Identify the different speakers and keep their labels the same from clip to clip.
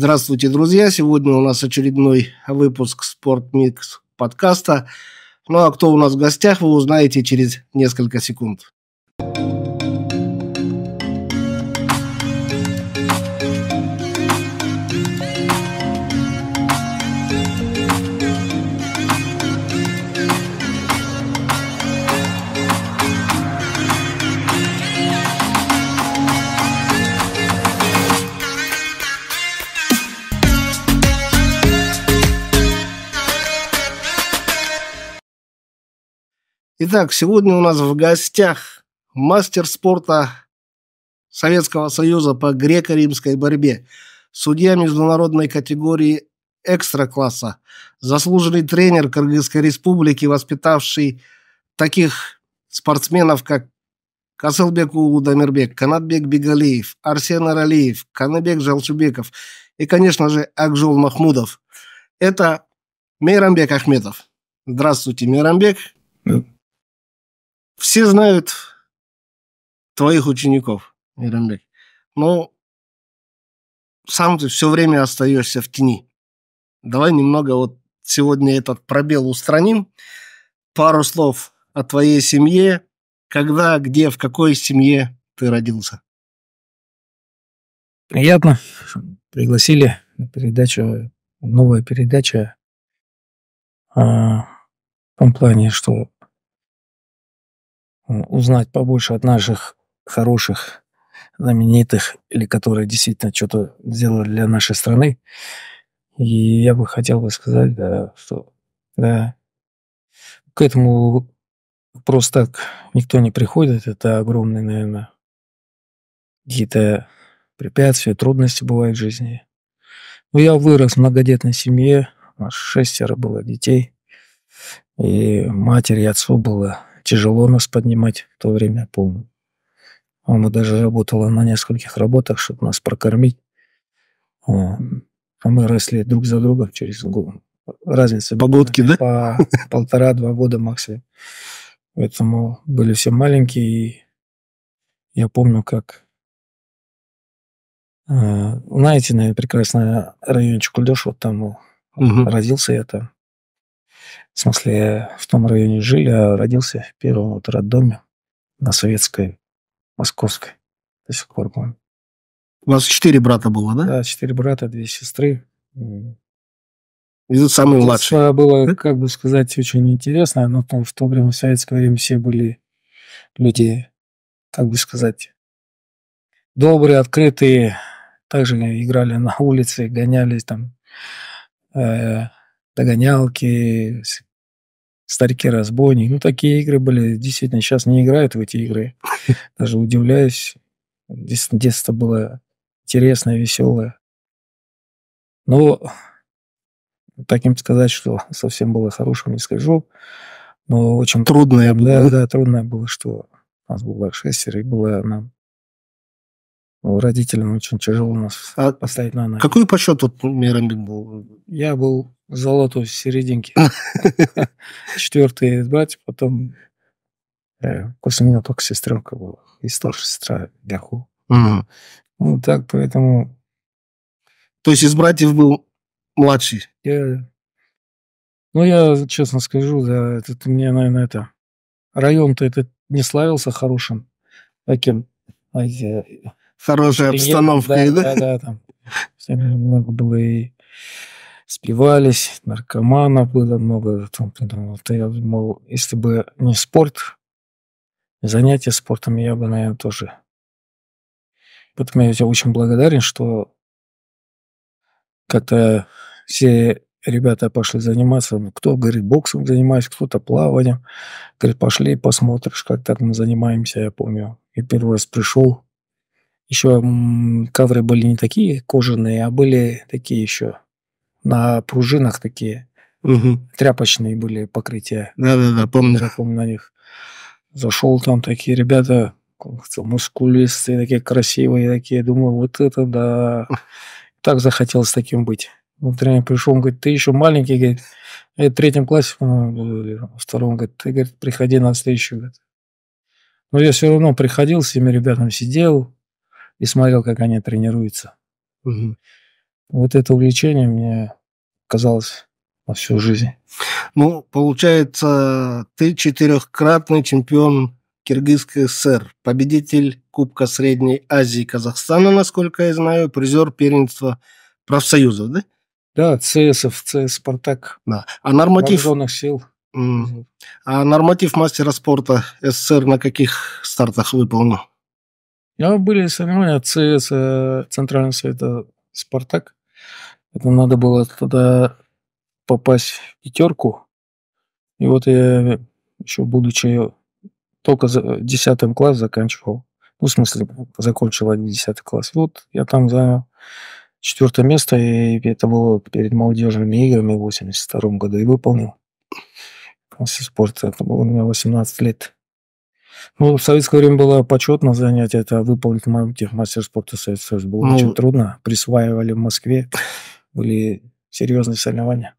Speaker 1: Здравствуйте, друзья! Сегодня у нас очередной выпуск «Спортмикс» подкаста. Ну а кто у нас в гостях, вы узнаете через несколько секунд. Итак, сегодня у нас в гостях мастер спорта Советского Союза по греко-римской борьбе, судья международной категории экстра-класса, заслуженный тренер Кыргызской республики, воспитавший таких спортсменов, как Касылбек Улудамирбек, Канатбек Бегалиев, Арсен Аралиев, Канабек Жалчубеков и, конечно же, Акжол Махмудов. Это Мейрамбек Ахметов. Здравствуйте, Мейрамбек все знают твоих учеников, Мирамбек, но сам ты все время остаешься в тени. Давай немного вот сегодня этот пробел устраним. Пару слов о твоей семье, когда, где, в какой семье ты родился.
Speaker 2: Приятно. Пригласили на передачу, новая передача а, в том плане, что узнать побольше от наших хороших, знаменитых,
Speaker 3: или которые действительно что-то сделали для нашей страны. И я бы хотел бы сказать, да, что да, к этому просто так никто не приходит. Это огромные, наверное, какие-то препятствия, трудности бывают в жизни. Но ну, я вырос в многодетной семье, у нас шестеро было детей, и матери и отцу было тяжело нас поднимать в то время, помню. Мама даже работала на нескольких работах, чтобы нас прокормить. А мы росли друг за другом через год. Разница Побудки, да? По полтора-два года максимум. Поэтому были все маленькие. И я помню, как... Э, знаете, наверное, прекрасный райончик Кульдыш, вот там угу. родился я там. В смысле, в том районе жили, а родился в первом вот роддоме на Советской, Московской. До сих пор помню. У вас четыре брата было, да? Да, четыре брата, две сестры.
Speaker 2: И тут
Speaker 3: самый младший. Это было, да? как бы сказать, очень интересно, но там в то время, в советское время все были люди, как бы сказать, добрые, открытые, также играли на улице, гонялись там, э, догонялки, старики-разбойники. Ну, такие игры были. Действительно, сейчас не играют в эти игры. Даже удивляюсь. Действительно, детство было интересное, веселое. Но таким сказать, что совсем было хорошим, не скажу. Но очень трудное было. Да, да, трудное было, что у нас было шестеро, и было нам у ну, родителей
Speaker 1: очень тяжело нас
Speaker 3: а поставить на ноги.
Speaker 1: Какой по счету вот, был? Я был
Speaker 3: золотой в серединке. Четвертый из братьев, потом э, после меня только сестренка была. И старшая сестра Ляху.
Speaker 2: Ну
Speaker 3: так, поэтому...
Speaker 1: То есть из братьев был младший? Я...
Speaker 3: Ну, я честно скажу, да, это мне, наверное, это... Район-то этот не славился хорошим таким а
Speaker 1: хорошая обстановка обстановкой, да? Да, там
Speaker 3: всеми много было и спивались, наркоманов было много. Там, ну, вот я думал, если бы не спорт,
Speaker 2: занятия спортом, я бы, наверное, тоже. Поэтому я тебе очень благодарен, что когда все
Speaker 3: ребята пошли заниматься, ну, кто, говорит, боксом занимается кто-то плаванием, говорит, пошли посмотришь, как так мы занимаемся, я помню. И первый раз пришел, еще кавры были не такие кожаные, а были такие еще на пружинах такие. Угу. Тряпочные были покрытия. Да-да-да, помню. Я помню на них. Зашел там такие ребята, мускулистые, такие красивые, такие. Думаю, вот это да. Так захотелось таким быть. Тренер пришел, он говорит, ты еще маленький, говорит, в третьем классе, ну, втором, говорит, ты, говорит, приходи на следующий год. Но я все равно приходил с этими ребятами, сидел, и смотрел, как они тренируются. Угу. Вот это увлечение мне казалось
Speaker 1: на всю жизнь. Ну, получается, ты четырехкратный чемпион Киргизской ССР, победитель Кубка Средней Азии Казахстана, насколько я знаю, призер первенства профсоюзов, да? Да, ЦСФ, ЦС «Спартак». Да. А норматив... Вооруженных сил. А норматив мастера спорта СССР на каких стартах выполнил?
Speaker 3: Но были соревнования отцы с э, Центрального Совета «Спартак». Это надо было тогда попасть в пятерку. И вот я еще будучи только за 10 э, класс заканчивал. Ну, в смысле, закончил один 10 класс. Вот я там за четвертое место, и это было перед молодежными играми в 82 году, и выполнил. После спорта, это было у меня 18 лет. Ну, в советское время было почетно занять это, а выполнить мастер спорта Советского Союза. Было ну, очень трудно. Присваивали в Москве. Были серьезные соревнования.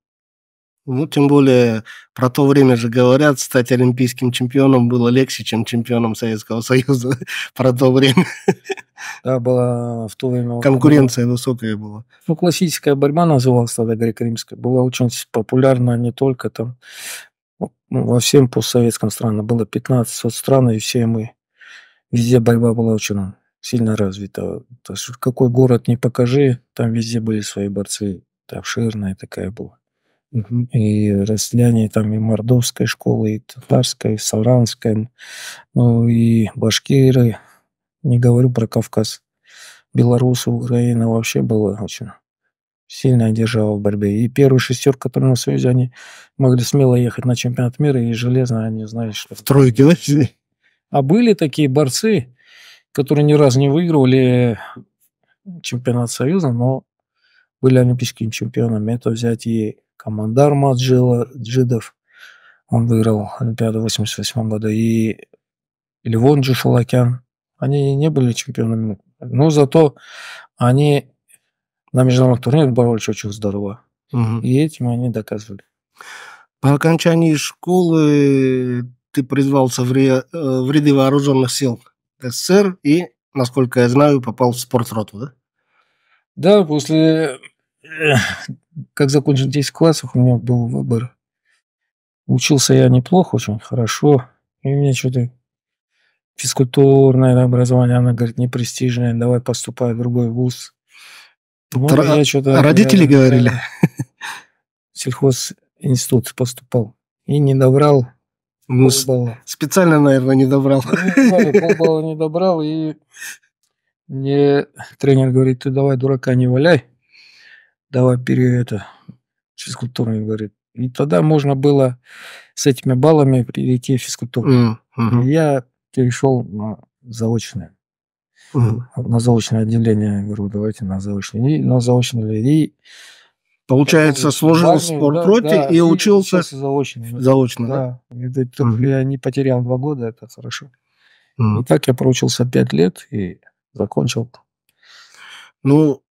Speaker 1: Ну, тем более, про то время же говорят, стать олимпийским чемпионом было легче, чем чемпионом Советского Союза про то время. Да, была
Speaker 3: в то время... Конкуренция была, высокая была.
Speaker 1: Ну, классическая борьба называлась тогда греко-римская. Была очень
Speaker 3: популярна не только там ну, во всем постсоветском странам было 15 вот стран, и все мы, везде борьба была очень сильно развита. То есть какой город не покажи, там везде были свои борцы, это обширная такая была. И расселяне там и мордовской школы, и татарской, и савранской, ну и башкиры, не говорю про Кавказ. Белорусы, Украина вообще было очень сильная держава в борьбе. И первую шестерку, которую на Союзе, они могли смело ехать на чемпионат мира, и железно они знали, что...
Speaker 1: В тройке, да?
Speaker 3: А были такие борцы, которые ни разу не выигрывали чемпионат Союза, но были олимпийскими чемпионами. Это взять и командар Маджила Джидов, он выиграл Олимпиаду в 88 году, и Львон Джушалакян. Они не были чемпионами, но зато они на международных турнирах боролись очень здорово. Угу. И этим они
Speaker 1: доказывали. По окончании школы ты призвался в, ре... Э, в ряды вооруженных сил СССР и, насколько я знаю, попал в спортроту, да?
Speaker 2: Да, после... Э,
Speaker 3: как закончил 10 классов, у меня был выбор. Учился я неплохо, очень хорошо. И мне что-то физкультурное образование, она говорит, непрестижное, давай поступай в другой вуз. Тра- что-то, а родители я, говорили? Сельхозинститут поступал. И не добрал ну, полбалла. Специально, наверное, не добрал. Ну, полбалла не добрал, и мне тренер говорит, ты давай дурака не валяй, давай пере это, физкультурный, говорит. И тогда можно было с этими баллами перейти в физкультуру. Mm-hmm. Я перешел на заочное. На заочное отделение, я говорю, давайте на заочное. И на заочное. отделение. Получается, служил в спортпроте да, да, и, и учился заочно. Заочно, да. да. Видать, только угу. я не потерял два года,
Speaker 1: это хорошо.
Speaker 3: Угу. И так я проучился пять лет и закончил.
Speaker 1: Ну,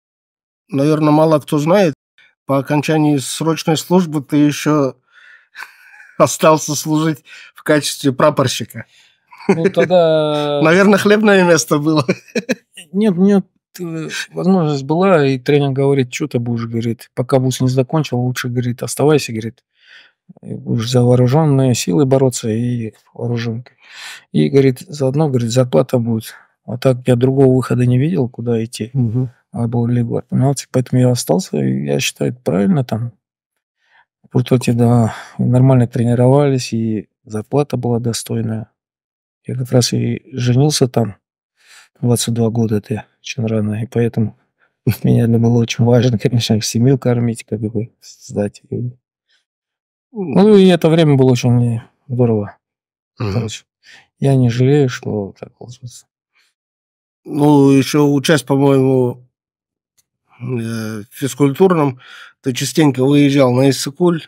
Speaker 1: наверное, мало кто знает. По окончании срочной службы ты еще остался служить в качестве прапорщика. Ну, тогда... Э, Наверное, хлебное место было. Нет, нет, э,
Speaker 3: возможность была, и тренер говорит, что ты будешь, говорит, пока вуз не закончил, лучше, говорит, оставайся, говорит, будешь за вооруженные силы бороться и вооруженкой. И, говорит, заодно, говорит, зарплата будет. А так я другого выхода не видел, куда идти. Угу. А был либо поэтому я остался, и я считаю, это правильно там. В Пуртоте, да, нормально тренировались, и зарплата была достойная. Я как раз и женился там. 22 года это очень рано. И поэтому для меня это было очень важно, конечно, семью кормить, как бы создать. Ну, и это время было очень здорово. Короче, я не жалею,
Speaker 1: что так получилось. Ну, еще участь, по-моему, э, в физкультурном, ты частенько выезжал на Иссыкуль,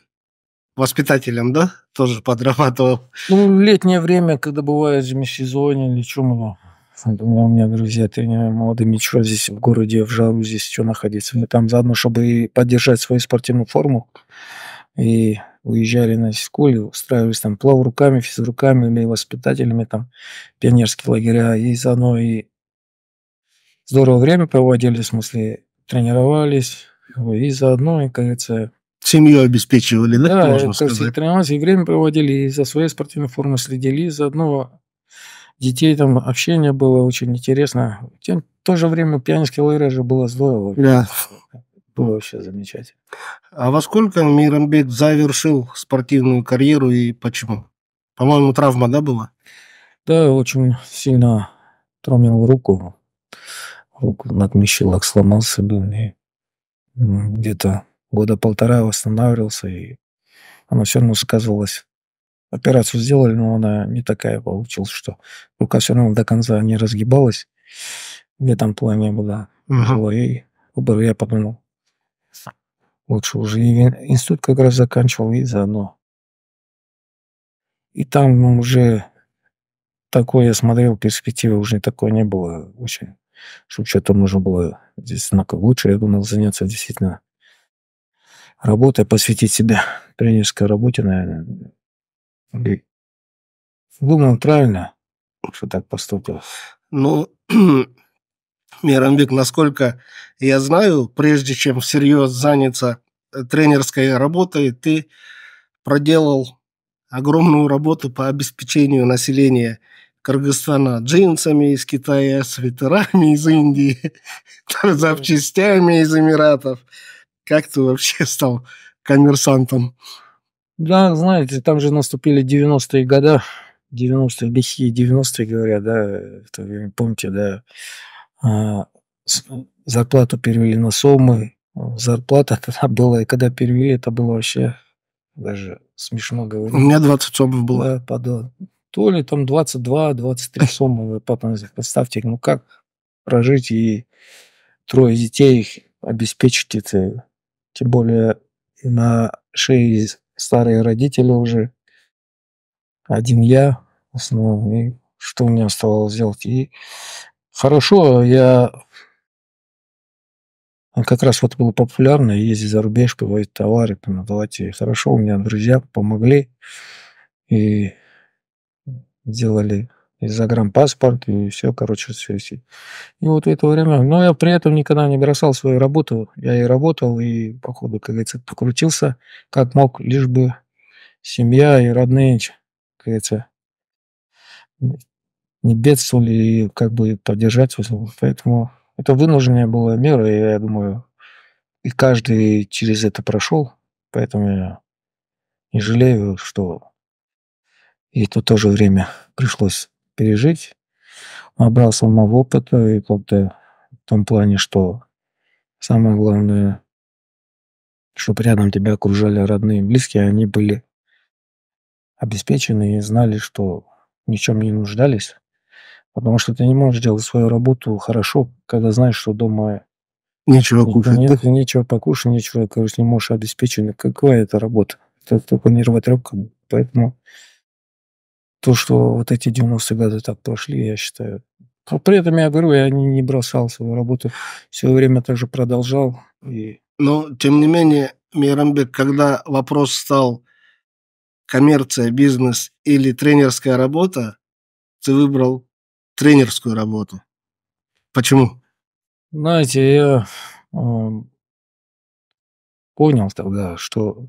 Speaker 1: воспитателем, да, тоже подрабатывал?
Speaker 3: Ну, летнее время, когда бывает межсезонье или чем его. Думаю, у меня друзья, ты не молодыми, что а здесь в городе, в жару здесь что находиться. Мы там заодно, чтобы поддержать свою спортивную форму. И уезжали на школе, устраивались там плав руками, физруками или воспитателями, там пионерские лагеря. И заодно и здорово время проводили, в смысле тренировались. И заодно, и, кажется
Speaker 1: Семью обеспечивали, да, да можно это, сказать?
Speaker 3: тренировались, и время проводили, и за своей спортивной формой следили, и одного детей там общение было очень интересно. Тем, в то же время пианистские лагеря же было здорово. Да. Было вообще замечательно.
Speaker 1: А во сколько Мирамбек завершил спортивную карьеру и почему? По-моему, травма, да, была?
Speaker 3: Да, очень сильно травмировал руку. Руку надмещил, сломался был. И где-то года полтора восстанавливался, и оно все равно сказывалось. Операцию сделали, но она не такая получилась, что рука все равно до конца не разгибалась. В этом плане была тяжело, и выбор я подумал. Лучше уже и институт как раз заканчивал, и заодно. И там уже такое я смотрел, перспективы уже такое не было очень. Чтобы что-то можно было здесь намного лучше, я думал, заняться действительно работой посвятить себя тренерской работе, наверное. думал, правильно, что так поступил.
Speaker 1: Ну, Мирамбик, насколько я знаю, прежде чем всерьез заняться э, тренерской работой, ты проделал огромную работу по обеспечению населения Кыргызстана джинсами из Китая, свитерами из Индии, запчастями из Эмиратов. Как ты вообще стал коммерсантом? Да, знаете, там же наступили 90-е годы. 90-е,
Speaker 3: лихие 90-е, говорят, да, это помните, да, а, зарплату перевели на суммы, а, зарплата тогда была, и когда перевели, это было вообще даже смешно говорить. У меня 20 сомов было. Да, подо... То ли там 22-23 сома, вы потом представьте, ну как прожить и трое детей обеспечить это тем более на шее старые родители уже, один я в основном, и что мне оставалось делать. И хорошо, я как раз вот было популярно ездить за рубеж, привозить товары, продавать. И хорошо, у меня друзья помогли и делали и загранпаспорт, и все, короче, все. все. И вот в это время, но я при этом никогда не бросал свою работу, я и работал, и, походу, как говорится, крутился, как мог, лишь бы семья и родные, как говорится, не бедствовали и как бы поддержать. Поэтому это вынужденная была мера, и я думаю, и каждый через это прошел, поэтому я не жалею, что и то тоже время пришлось пережить. набрался самого опыта и плоды э, в том плане, что самое главное, чтобы рядом тебя окружали родные и близкие, они были обеспечены и знали, что ни в чем не нуждались. Потому что ты не можешь делать свою работу хорошо, когда знаешь, что дома нечего не, кушать. Нет, да? нечего покушать, нечего, короче, не можешь обеспечить. Какая это работа? Это только нервотрепка. Поэтому то, что вот эти 90-е годы так прошли, я считаю. при этом я говорю, я не, не бросал свою работу, все время также продолжал.
Speaker 1: И... Но, тем не менее, Мейрамбек, когда вопрос стал коммерция, бизнес или тренерская работа, ты выбрал тренерскую работу. Почему?
Speaker 2: Знаете, я понял тогда, что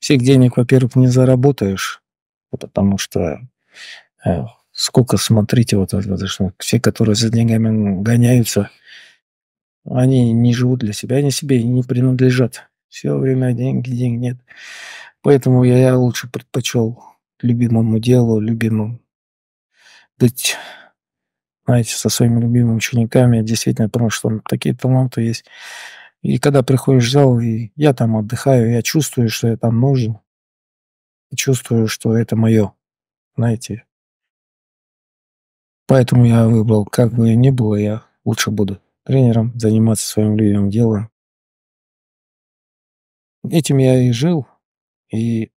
Speaker 3: всех денег, во-первых, не заработаешь, потому что э, сколько смотрите, вот, вот, вот что все, которые за деньгами гоняются, они не живут для себя, они себе не принадлежат. Все время деньги, денег нет. Поэтому я, я лучше предпочел любимому делу, любимому быть, знаете, со своими любимыми учениками, действительно, потому что там такие таланты есть. И когда приходишь в зал, и я там отдыхаю, я чувствую, что я
Speaker 2: там нужен, и чувствую, что это мое, знаете. Поэтому я выбрал, как бы ни было, я лучше буду тренером, заниматься своим любимым делом. Этим я и жил, и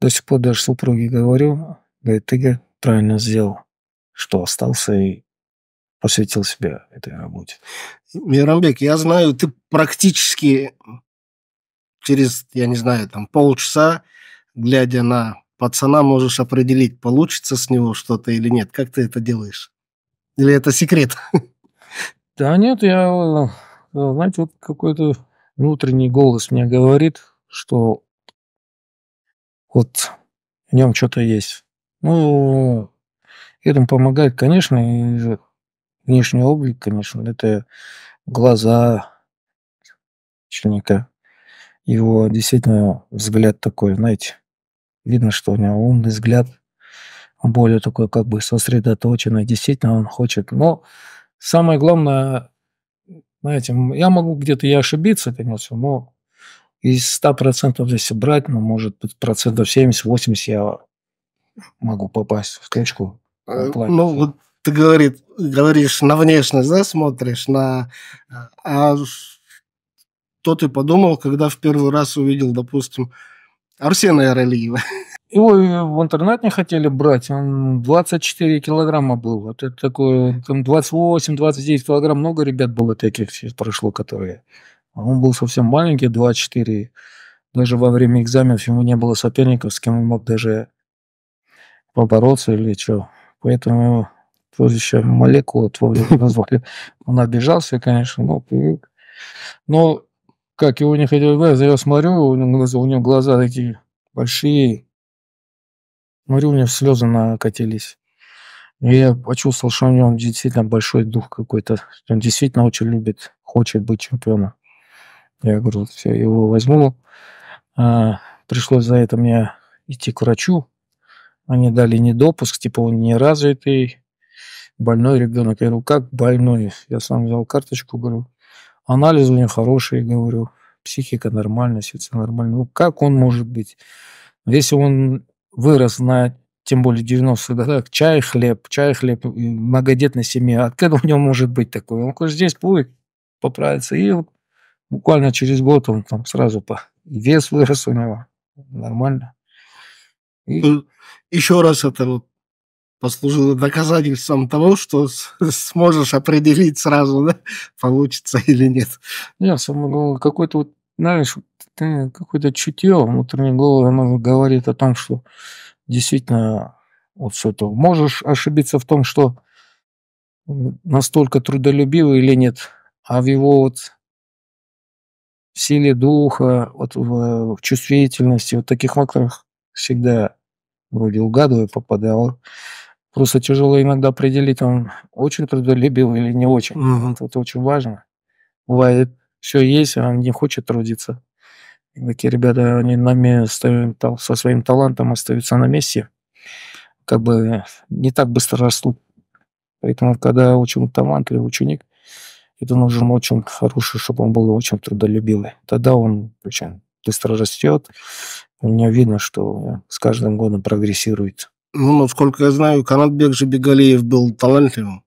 Speaker 2: до сих пор даже супруге говорю, говорит, ты
Speaker 3: правильно сделал, что остался и посвятил себя этой работе.
Speaker 1: Мирамбек, я знаю, ты практически через, я не знаю, там полчаса глядя на пацана, можешь определить, получится с него что-то или нет. Как ты это делаешь? Или это секрет? Да нет, я,
Speaker 3: э, знаете, вот какой-то внутренний голос мне говорит, что вот в нем что-то есть. Ну, этому помогает, конечно, и внешний облик, конечно, это глаза ученика. Его действительно взгляд такой, знаете, Видно, что у него умный взгляд, более такой как бы сосредоточенный, действительно он хочет. Но самое главное, знаете, я могу где-то я ошибиться, конечно, но из 100% здесь брать, ну, может процентов 70-80 я могу попасть в точку.
Speaker 1: Э, ну, вот ты говорит, говоришь, на внешность, да, смотришь, на... А, а что ты подумал, когда в первый раз увидел, допустим, Арсена Эралиева. Его в интернат не хотели брать, он
Speaker 3: 24 килограмма был. Вот это такое, там 28-29 килограмм, много ребят было таких прошло, которые. Он был совсем маленький, 24. Даже во время экзаменов ему не было соперников, с кем он мог даже побороться или что. Поэтому прозвище Молекула назвали. Он обижался, конечно, но привык. Но как его не хотел глаза, я смотрю, у него, глаза, у него глаза такие большие. Смотрю, у меня слезы накатились. И я почувствовал, что у него действительно большой дух какой-то. Он действительно очень любит, хочет быть чемпионом. Я говорю, все, его возьму. А, пришлось за это мне идти к врачу. Они дали недопуск, типа он не развитый, больной ребенок. Я говорю, как больной? Я сам взял карточку, говорю, Анализ у него хороший, говорю, психика нормальная, сердце нормально. Ну, как он может быть? Если он вырос на, тем более 90-х годах, чай, хлеб, чай, хлеб, э, многодетной семье, откуда у него может быть такое? Он хоть здесь будет поправиться. И буквально через год он там сразу по вес вырос у
Speaker 1: него. Нормально. И... Э, Еще раз это вот послужило доказательством того, что сможешь определить сразу, да, получится или нет.
Speaker 3: Да, ну, сам, главное, какой-то вот, знаешь, какой то чутье внутренней головы, оно говорит о том, что действительно вот все это. Можешь ошибиться в том, что настолько трудолюбивый или нет, а в его вот в силе духа, вот в, в чувствительности, вот таких факторах всегда вроде угадываю, попадал. Просто тяжело иногда определить, он очень трудолюбивый или не очень. Угу. Это очень важно. Бывает, все есть, а он не хочет трудиться. И такие ребята, они нами со своим талантом остаются на месте. Как бы не так быстро растут. Поэтому, когда очень талантливый ученик, это нужен очень хороший, чтобы он был очень трудолюбивый. Тогда он очень быстро растет. У меня видно, что с каждым годом прогрессирует.
Speaker 1: Ну, насколько я знаю, Канатбек же Бегалеев был талантливым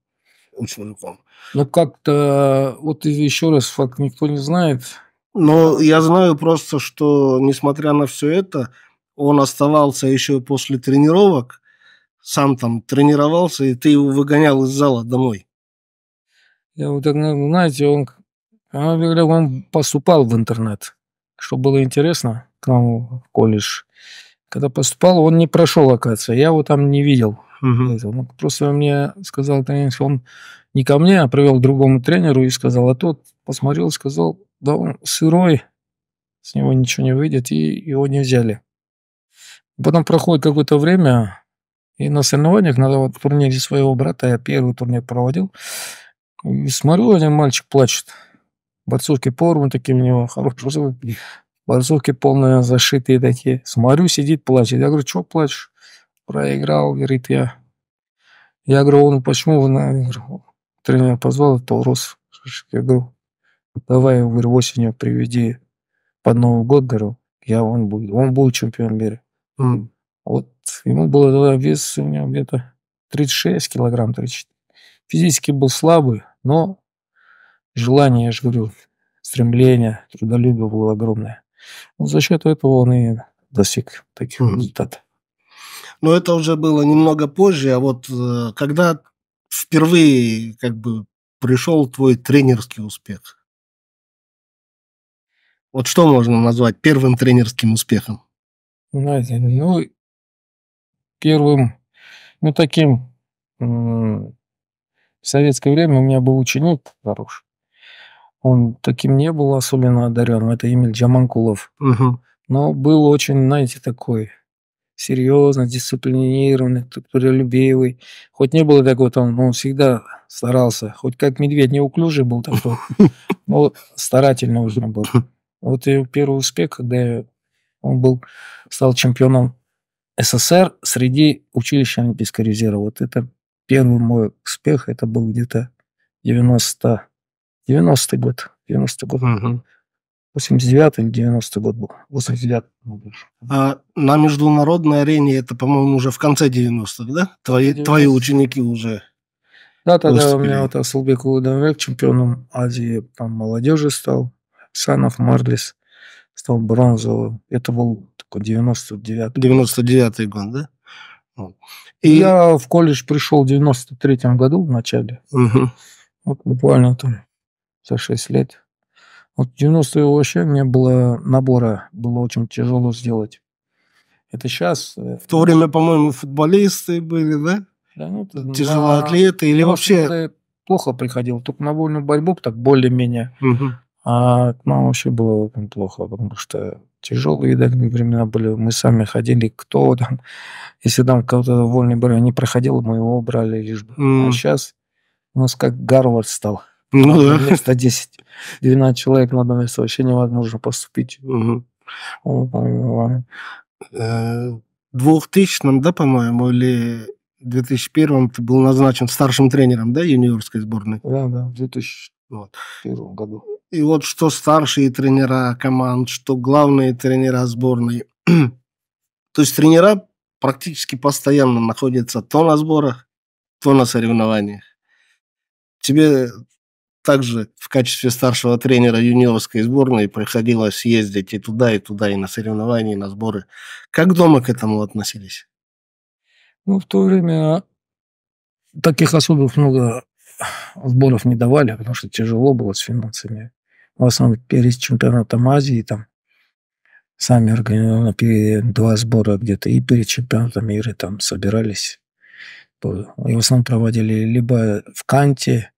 Speaker 1: учеником.
Speaker 3: Ну как-то, вот еще раз, факт никто не знает.
Speaker 1: Но я знаю просто, что, несмотря на все это, он оставался еще после тренировок, сам там тренировался, и ты его выгонял из зала домой.
Speaker 3: Я вот так, знаете, он, он поступал в интернет, что было интересно к нам в колледж. Когда поступал, он не прошел, оказывается. Я его там не видел. Угу. просто мне сказал, тренер, он не ко мне, а привел к другому тренеру и сказал, а тот посмотрел, сказал, да он сырой, с него ничего не выйдет, и его не взяли. Потом проходит какое-то время, и на соревнованиях, на вот, турнире своего брата, я первый турнир проводил, и смотрю, один мальчик плачет. Борцовский порваны, такие у него хорошие. Борзулки полные, зашитые такие. Смотрю, сидит, плачет. Я говорю, что плачешь? Проиграл, говорит я. Я говорю, ну почему вы на... Говорю, позвал, это рос. Я говорю, давай, я говорю, осенью приведи под Новый год, говорю, я он будет. Он был чемпион мира. Mm. Вот ему было тогда вес у него где-то 36 килограмм, 34. Физически был слабый, но желание, я же говорю, стремление, трудолюбие было огромное. Ну, за счет этого он и достиг таких mm-hmm. результатов.
Speaker 1: Но это уже было немного позже, а вот э, когда впервые как бы пришел твой тренерский успех? Вот что можно назвать первым тренерским
Speaker 2: успехом? Знаете, ну, первым, ну, таким
Speaker 3: в советское время у меня был ученик хороший. Он таким не был особенно одарен, это Эмиль Джаманкулов. Угу. Но был очень, знаете, такой серьезно, дисциплинированный, трудолюбивый. Хоть не было такого, там, он всегда старался. Хоть как медведь неуклюжий был такой, но старательно уже был. Вот и первый успех, когда он был, стал чемпионом СССР среди училища Олимпийского резерва. Вот это первый мой успех, это был где-то 90 90-й год. 90-й год. Угу. 89-й, 90-й год был. 89-й.
Speaker 1: А на международной арене это, по-моему, уже в конце 90-х, да? Твои, 90 твои ученики уже Да, тогда выступили. у меня вот Асылбек Улудамбек чемпионом Азии
Speaker 3: там, молодежи стал. Санов, Марлис стал бронзовым. Это был
Speaker 1: такой 99-й. 99-й год, да? И... Я
Speaker 3: в колледж пришел в 93-м году в начале. Угу. Вот буквально там за 6 лет. Вот 90-е вообще мне было набора, было очень тяжело сделать.
Speaker 1: Это сейчас... Э, В то время, по-моему, футболисты были, да?
Speaker 3: да ну, Тяжелоатлеты Атлеты или ну, вообще... Плохо приходил, только на вольную борьбу так более-менее. Угу. А нам вообще было очень плохо, потому что тяжелые да, времена были. Мы сами ходили, кто там... Если там кого-то вольный борьбы не проходил, мы его брали лишь бы. Mm. А сейчас у нас как Гарвард стал. Ну да. Вместо 10. 12 человек на ну, одно место вообще невозможно поступить. Угу.
Speaker 1: В 2000 да, по-моему, или 2001 ты был назначен старшим тренером, да, юниорской сборной? Да, да, в 2001 году. И вот что старшие тренера команд, что главные тренера сборной. То есть тренера практически постоянно находятся то на сборах, то на соревнованиях. Тебе также в качестве старшего тренера юниорской сборной приходилось ездить и туда, и туда, и на соревнования, и на сборы. Как дома к этому относились?
Speaker 3: Ну, в то время таких особых много сборов не давали, потому что тяжело было с финансами. В основном перед чемпионатом Азии там сами организовали два сбора где-то, и перед чемпионатом мира там собирались. И в основном проводили либо в Канте,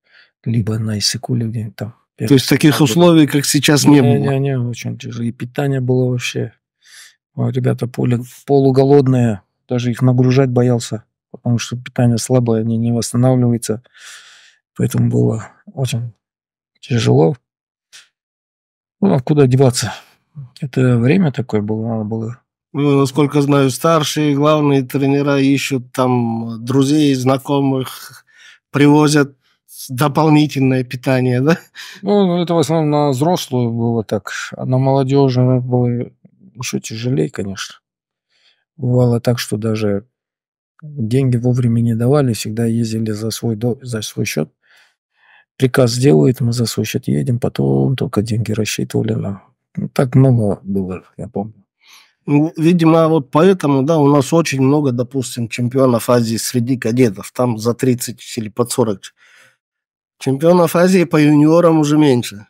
Speaker 3: либо на Исыкулеве. Там, То есть таких условий, как сейчас, не, не было? Не, не, очень тяжело. И питание было вообще... А ребята поле, полуголодные, даже их нагружать боялся, потому что питание слабое, они не восстанавливаются. Поэтому было очень тяжело. Ну, а куда деваться? Это время такое было, надо было
Speaker 1: ну, насколько знаю, старшие главные тренера ищут там друзей, знакомых, привозят дополнительное питание, да? Ну, ну, это в основном на взрослую было так, а на молодежи было еще тяжелее,
Speaker 3: конечно. Бывало так, что даже деньги вовремя не давали, всегда ездили за свой, до... за свой счет. Приказ делают, мы за свой счет едем, потом только деньги рассчитывали на... Ну, так много было, я помню.
Speaker 1: Ну, видимо, вот поэтому, да, у нас очень много, допустим, чемпионов Азии среди кадетов. Там за 30 или под 40 Чемпионов Азии по юниорам уже меньше.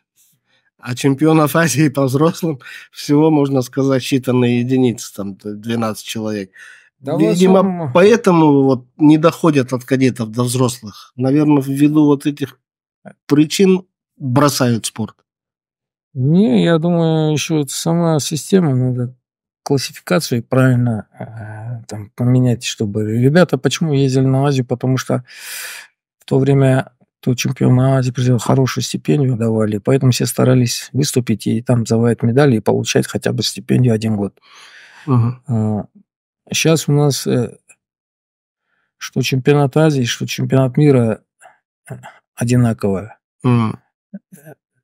Speaker 1: А чемпионов Азии по взрослым всего, можно сказать, считанные единицы, там 12 человек. Да Видимо, основном... поэтому вот не доходят от кадетов до взрослых. Наверное, ввиду вот этих причин бросают спорт.
Speaker 3: Не, я думаю, еще это сама система, надо классификацию правильно э, там, поменять, чтобы ребята почему ездили на Азию, потому что в то время то чемпионы Азии придел хорошую стипендию давали, поэтому все старались выступить и там завоевать медали и получать хотя бы стипендию один год. Угу. Сейчас а, у нас э, что чемпионат Азии, что чемпионат мира э, одинаковая угу.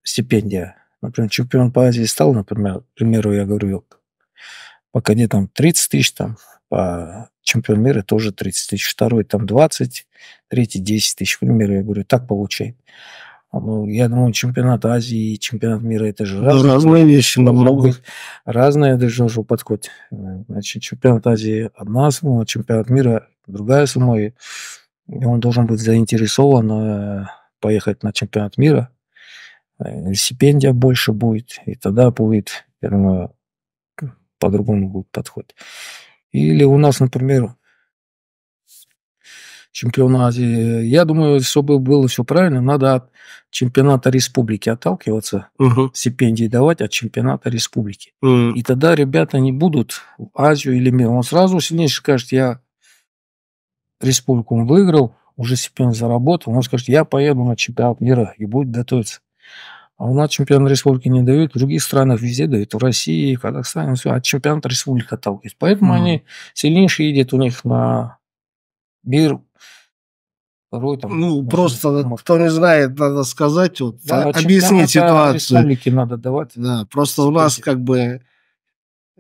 Speaker 3: стипендия. Например, чемпион по Азии стал, например, к примеру, я говорю, по коне там 30 тысяч, там, по чемпион мира тоже 30 тысяч, второй там 20, третий 10 тысяч, к примеру, я говорю, так получает. А, ну, я думаю, чемпионат Азии и чемпионат мира это же разные, разные вещи, намного ну, разные должно же подход. Значит, чемпионат Азии одна сумма, чемпионат мира другая сумма, и он должен быть заинтересован э, поехать на чемпионат мира. Э, Стипендия больше будет, и тогда будет, я думаю, по-другому будет подход. Или у нас, например, чемпиона Азии. Я думаю, чтобы было все правильно, надо от чемпионата республики отталкиваться, угу. стипендии давать от чемпионата республики. Угу. И тогда ребята не будут в Азию или мир. Он сразу сильнейший скажет, я республику выиграл, уже стипендию заработал, он скажет, я поеду на чемпионат мира и будет готовиться. А у нас чемпионат республики не дают, в других странах везде дают, в России, в Казахстане, все, а чемпионат республика толкает. Поэтому mm-hmm. они сильнейшие едет у них на мир,
Speaker 1: второй там. Ну, может, просто там, кто не знает, надо сказать, вот, да, а, объяснить ситуацию. Республики надо давать. Да, просто у нас как бы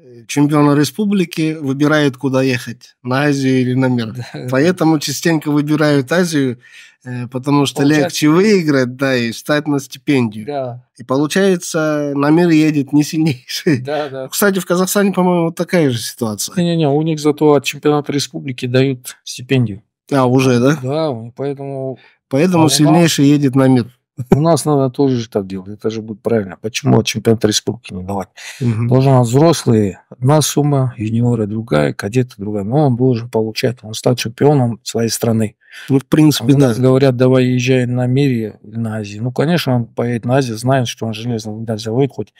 Speaker 1: Э, чемпиона республики выбирает, куда ехать, на Азию или на мир. Поэтому частенько выбирают Азию, э, потому что Получается... легче выиграть, да, и встать на стипендию. Да. И получается, на мир едет не сильнейший. Да, да. Ну, кстати, в Казахстане, по-моему, вот такая же ситуация. Не-не-не, у них зато от чемпионата республики дают стипендию. А, уже,
Speaker 3: да? Да, поэтому...
Speaker 1: Поэтому а сильнейший нас... едет на мир. У нас надо тоже же так делать.
Speaker 3: Это же будет правильно. Почему от республики не давать? Угу. Должна взрослые одна сумма, юниоры другая, кадеты другая. Но он должен получать. Он стал чемпионом своей страны. Ну, в принципе, да. Говорят, давай езжай на мире, на Азии. Ну, конечно, он поедет на Азию, знает, что он железный медаль заводит, хоть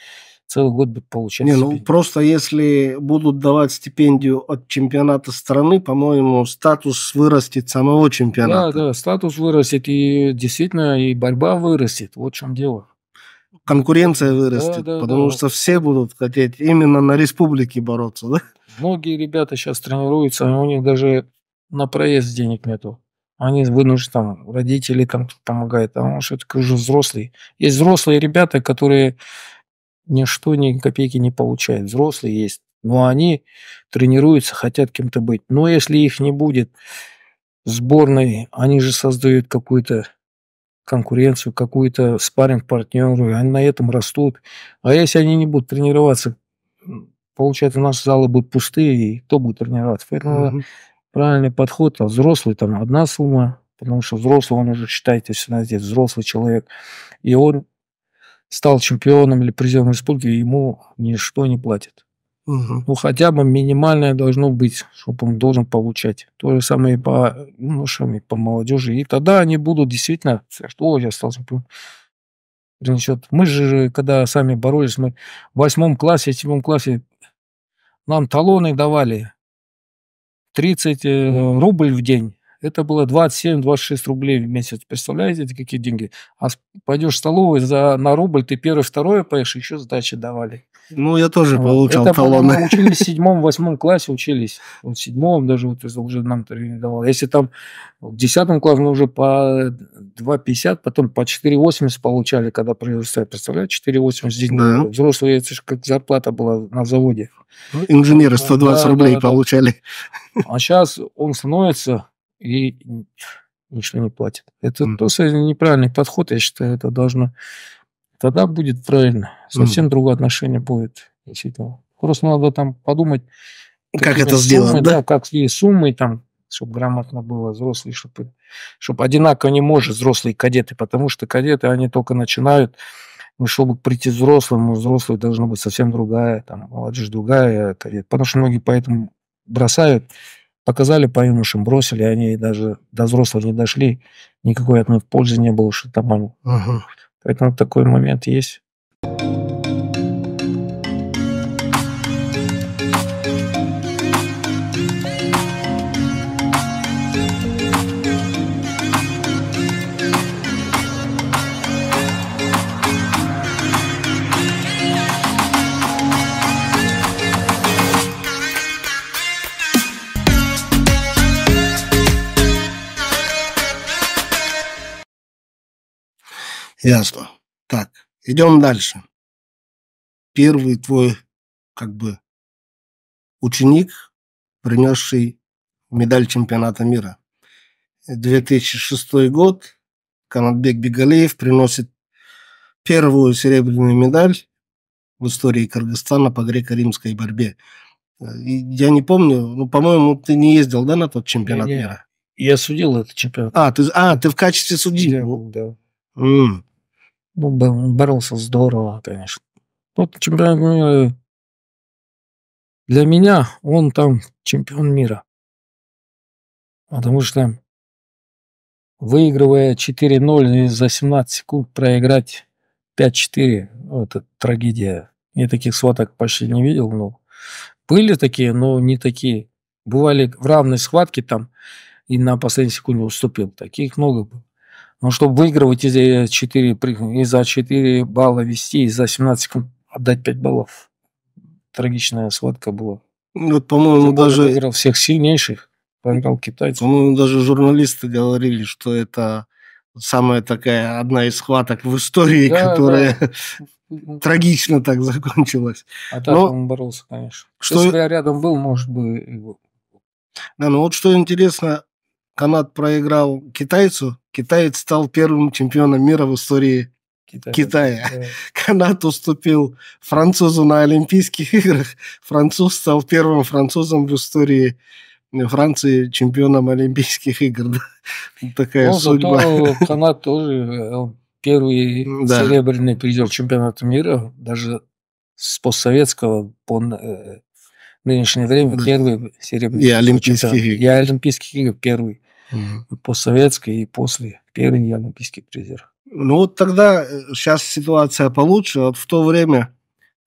Speaker 3: целый год будет получать. Не, ну стипендию.
Speaker 1: просто если будут давать стипендию от чемпионата страны, по-моему, статус вырастет самого чемпионата.
Speaker 3: Да, да, статус вырастет и действительно и борьба вырастет. Вот в чем дело.
Speaker 1: Конкуренция вырастет, да, да, потому да. что все будут хотеть именно на республике бороться, да?
Speaker 3: Многие ребята сейчас тренируются, а у них даже на проезд денег нету они вынуждены, там, родители там помогают, а он все-таки уже взрослый. Есть взрослые ребята, которые ничто, ни копейки не получает. Взрослые есть, но они тренируются, хотят кем-то быть. Но если их не будет сборной, они же создают какую-то конкуренцию, какую-то спаринг партнеру они на этом растут. А если они не будут тренироваться, получается, наши залы будут пустые, и кто будет тренироваться? Поэтому mm правильный подход, а взрослый там одна сумма, потому что взрослый, он уже, считайте, всегда здесь взрослый человек, и он стал чемпионом или призером республики, ему ничто не платит. Угу. Ну, хотя бы минимальное должно быть, чтобы он должен получать. То же самое и по, ну, шами, по молодежи. И тогда они будут действительно, что я стал чемпионом. Значит, мы же, когда сами боролись, мы в восьмом классе, в седьмом классе нам талоны давали 30 э, рубль в день это было 27-26 рублей в месяц. Представляете, какие деньги? А пойдешь в столовую за, на рубль, ты первый, второй поешь, еще сдачи давали.
Speaker 1: Ну, я тоже вот. получал это талоны. Мы учились в
Speaker 3: седьмом, восьмом классе, учились. Вот в седьмом даже вот уже нам давал. Если там в десятом классе мы ну, уже по 2,50, потом по 4,80 получали, когда производство. Представляете, 4,80 здесь да. взрослые, это же как зарплата была на заводе. Ну, инженеры 120 да, рублей да, получали. А сейчас он становится и ничего не платит. Это mm. тоже неправильный подход, я считаю, это должно... Тогда будет правильно. Совсем mm. другое отношение будет. Действительно. Просто надо там подумать... Как это сделано, да, да? да? Какие суммы там, чтобы грамотно было взрослый, чтобы, чтобы одинаково не может взрослые кадеты, потому что кадеты, они только начинают, ну, чтобы прийти взрослому, взрослый должна быть совсем другая, там, молодежь другая, кадет, потому что многие поэтому бросают, Показали по юношам, бросили, они даже до взрослого не дошли, никакой от них пользы не было, что там Угу. Поэтому такой момент есть.
Speaker 1: Ясно. Так,
Speaker 2: идем дальше. Первый твой, как бы,
Speaker 1: ученик, принесший медаль чемпионата мира. 2006 год. Канатбек Бегалеев приносит первую серебряную медаль в истории Кыргызстана по греко-римской борьбе. Я не помню, ну, по-моему, ты не ездил, да, на тот чемпионат не, не. мира? Я судил этот чемпионат. А ты, а, ты в качестве судьи? да. М-м. Ну, боролся
Speaker 2: здорово, конечно. Вот чемпион... Э, для меня он там чемпион мира. Потому что выигрывая 4-0 и за 17 секунд проиграть
Speaker 3: 5-4, ну, это трагедия. Я таких схваток почти не видел, но были такие, но не такие. Бывали в равной схватке там и на последней секунде уступил. Таких много было. Но ну, чтобы выигрывать из за 4, и 4 балла вести, из за 17 отдать 5 баллов. Трагичная схватка была.
Speaker 1: Вот, по-моему, даже... Выиграл всех сильнейших, проиграл китайцев. По-моему, даже журналисты говорили, что это самая такая одна из схваток в истории, да, которая да. трагично так закончилась. А так Но... он боролся, конечно. Что... Если я рядом был, может быть... Да, ну вот что интересно, Канад проиграл китайцу, китаец стал первым чемпионом мира в истории Китай. Китая. Да. Канад уступил французу на Олимпийских играх. Француз стал первым французом в истории Франции чемпионом Олимпийских игр. Такая ну, судьба. Зато
Speaker 3: Канад тоже э, первый да.
Speaker 1: серебряный призер
Speaker 3: чемпионата мира, даже с постсоветского по э, нынешнее время да. первый серебряный. И Олимпийских игр. И Олимпийских игр первый угу.
Speaker 1: постсоветской и после первой олимпийский призер. Ну вот тогда сейчас э, ситуация получше. Вот в то время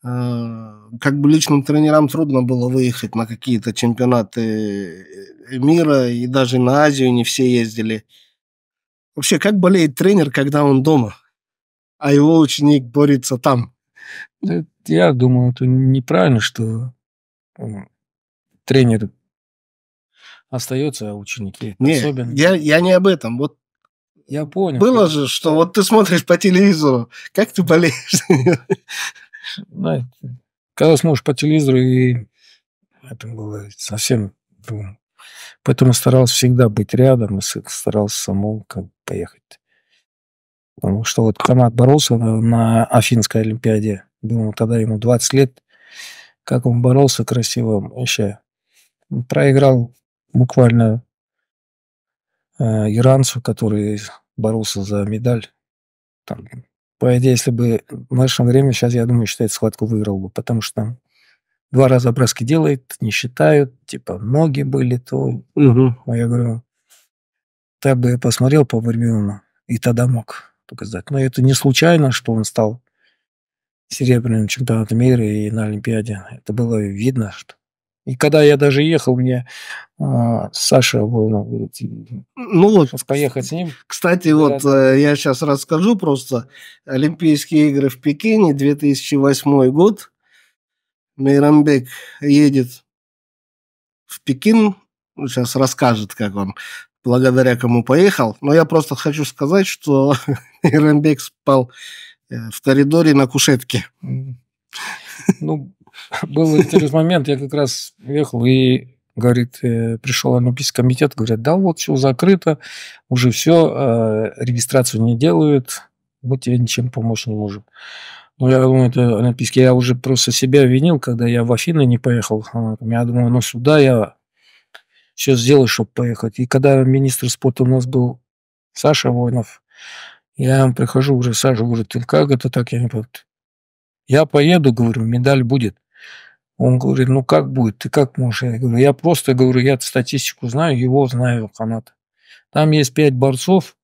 Speaker 1: э, как бы личным тренерам трудно было выехать на какие-то чемпионаты э, мира, и даже на Азию не все ездили. Вообще, как болеет тренер, когда он дома, а его ученик борется там? Я думаю, это неправильно, что тренер остаются а ученики. Нет, особенно. Я, я не об этом. Вот я понял. Было как... же, что вот ты смотришь по телевизору, как ты болеешь?
Speaker 3: Да, когда смотришь по телевизору, и это было совсем... Ну, поэтому старался всегда быть рядом и старался самому как поехать. Потому что вот Канат боролся на, на Афинской Олимпиаде. Думал, тогда ему 20 лет. Как он боролся красиво. Вообще проиграл буквально э, иранцу, который боролся за медаль. Там, по идее, если бы в наше время, сейчас, я думаю, считает, схватку выиграл бы, потому что два раза броски делает, не считают, типа, ноги были, то... Угу. А я говорю, так бы я посмотрел по Вармиону, и тогда мог показать. Но это не случайно, что он стал серебряным чемпионатом мира и на Олимпиаде. Это было видно, что и когда я даже ехал, мне э, Саша будет
Speaker 1: ну, ну поехать с ним. Кстати, вот э, я сейчас расскажу просто. Олимпийские игры в Пекине, 2008 год. Мейрамбек едет в Пекин. Сейчас расскажет, как он, благодаря кому поехал. Но я просто хочу сказать, что Мейрамбек спал э, в коридоре на кушетке. Ну, был
Speaker 3: через момент, я как раз ехал и говорит, э, пришел Олимпийский комитет, говорят, да, вот все закрыто, уже все, э, регистрацию не делают, мы тебе ничем помочь не можем. Ну, я думаю, это Олимпийский. Я уже просто себя винил, когда я в Афины не поехал. Я думаю, ну, сюда я все сделаю, чтобы поехать. И когда министр спорта у нас был Саша Войнов, я прихожу уже, Саша говорит, ты как это так? Я не понимаю. Я поеду, говорю, медаль будет. Он говорит, ну как будет, ты как можешь? Я говорю, я просто говорю, я статистику знаю, его знаю, канат. Там есть пять борцов,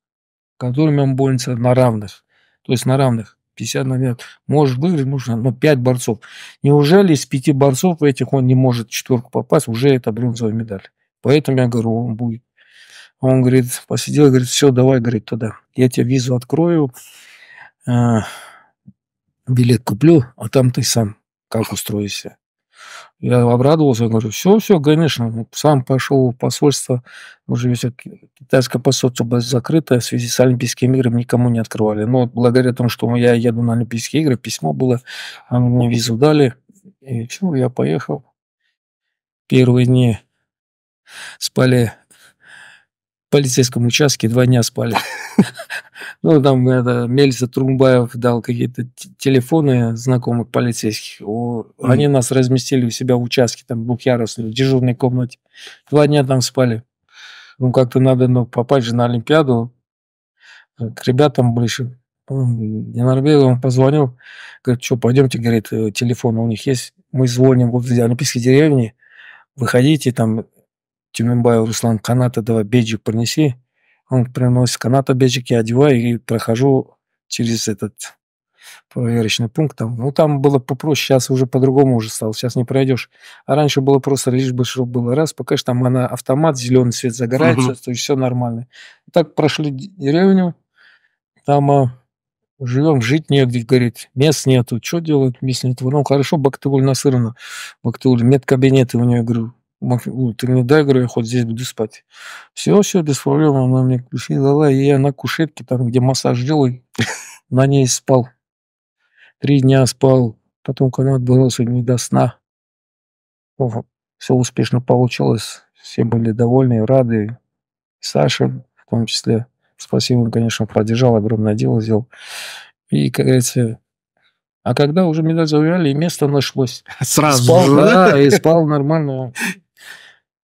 Speaker 3: которыми он борется на равных. То есть на равных. 50 на миллион. Может выиграть, можно, но 5 борцов. Неужели из 5 борцов этих он не может четверку попасть? Уже это бронзовая медаль. Поэтому я говорю, он будет. Он говорит, посидел, говорит, все, давай, говорит, туда. Я тебе визу открою. А, билет куплю, а там ты сам как устроишься. Я обрадовался, говорю, все, все, конечно. Ну, сам пошел в посольство, уже весь китайское посольство было закрыто, в связи с Олимпийскими играми никому не открывали. Но благодаря тому, что я еду на Олимпийские игры, письмо было, мне визу дали, и все, я поехал. Первые дни спали полицейском участке два дня спали. Ну, там это, Мельца Трумбаев дал какие-то телефоны знакомых полицейских. Они нас разместили у себя в участке, там, двухъярусной, в дежурной комнате. Два дня там спали. Ну, как-то надо ну, попасть же на Олимпиаду. К ребятам больше. Янарбеев он позвонил, говорит, что, пойдемте, говорит, телефон у них есть. Мы звоним вот в Олимпийской деревне, выходите, там Тюменбаев Руслан канат этого бейджик принеси. Он приносит каната бейджик, я одеваю и прохожу через этот проверочный пункт. Там. Ну, там было попроще, сейчас уже по-другому уже стало, сейчас не пройдешь. А раньше было просто лишь бы, чтобы было раз, пока что там она автомат, зеленый свет загорается, угу. то есть все нормально. Так прошли деревню, там а, живем, жить негде, говорит, мест нету, что делать, мест нету. Ну, хорошо, Бактыуль Насырна, Бактыуль, медкабинеты у нее, говорю, утренней дагры, я хоть здесь буду спать. Все, все, без проблем, она мне ключи дала, и я на кушетке, там, где массаж делай, на ней спал. Три дня спал, потом, когда отбылся не до сна, все успешно получилось, все были довольны, рады. Саша, в том числе, спасибо, он, конечно, продержал, огромное дело сделал. И, как говорится, а когда уже меня завоевали, и место нашлось. Сразу спал, да? И спал нормально.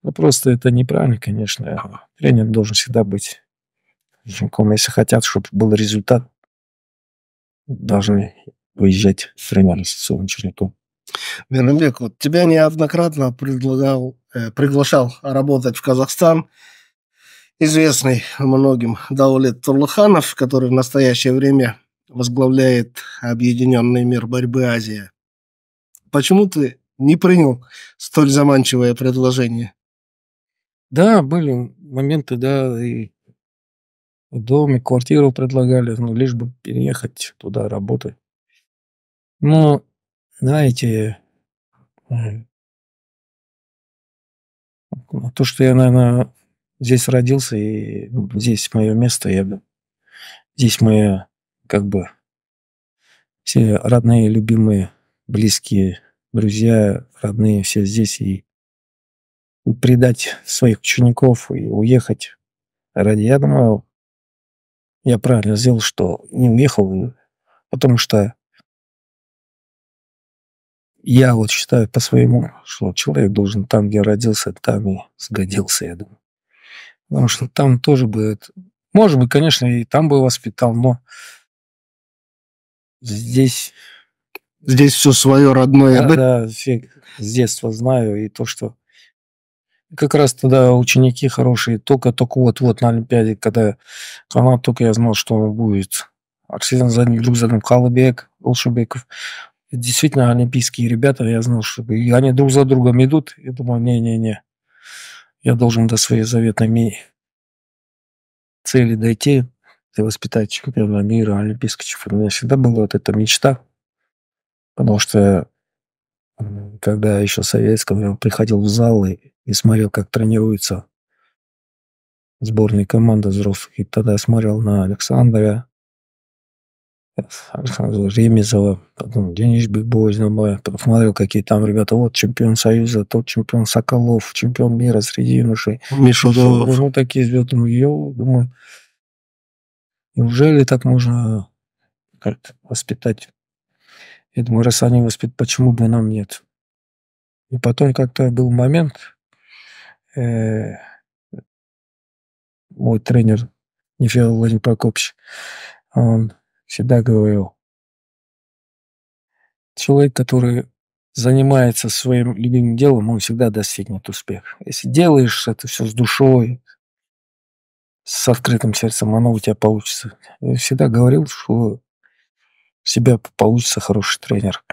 Speaker 3: Ну, просто это неправильно, конечно. Тренер должен всегда быть должником. Если хотят, чтобы был результат, должны выезжать тренеры с Сосовым Черняком.
Speaker 1: вот тебя неоднократно предлагал, э, приглашал работать в Казахстан известный многим Даулет Турлыханов, который в настоящее время возглавляет Объединенный мир борьбы Азия. Почему ты не принял столь заманчивое предложение? Да, были
Speaker 3: моменты, да, и
Speaker 2: дом, и квартиру предлагали, ну, лишь бы переехать туда работать. Но, знаете, ну, то, что я, наверное, здесь родился, и ну, здесь
Speaker 3: мое место, я, здесь мои, как бы, все родные, любимые, близкие, друзья, родные, все здесь, и предать своих учеников и уехать ради я думаю,
Speaker 2: я правильно сделал, что не уехал, потому что я вот считаю по-своему, что человек должен
Speaker 3: там, где родился, там и сгодился, я думаю. Потому что там тоже будет, может быть, конечно, и там бы воспитал, но здесь... Здесь все свое родное, Да, да с детства знаю, и то, что как раз тогда ученики хорошие. Только-только вот-вот на Олимпиаде, когда Канат, только я знал, что будет. Арсен за другом Халабек, Олшубеков. Действительно, олимпийские ребята, я знал, что и они друг за другом идут. Я думаю, не-не-не, я должен до своей заветной цели дойти, и воспитать чемпиона мира, олимпийского чемпиона. У меня всегда была вот эта мечта, потому что когда еще советском, я приходил в залы и смотрел, как тренируется сборная команда взрослых. И тогда я смотрел на Александра, э, Александра Ремезова, потом Денис Бекбознова, потом какие там ребята. Вот чемпион Союза, тот чемпион Соколов, чемпион мира среди юношей. Мишудов. Ну, такие звезды. Думаю, я думаю, неужели так можно как воспитать я думаю, раз они воспитывают, почему бы нам нет? И потом как-то был
Speaker 2: момент, э, мой тренер Михаил Владимир Прокопьевич, он всегда говорил,
Speaker 3: человек, который занимается своим любимым делом, он всегда достигнет успеха. Если делаешь это все с душой, с открытым сердцем, оно у тебя получится. Я всегда говорил, что себя получится хороший тренер.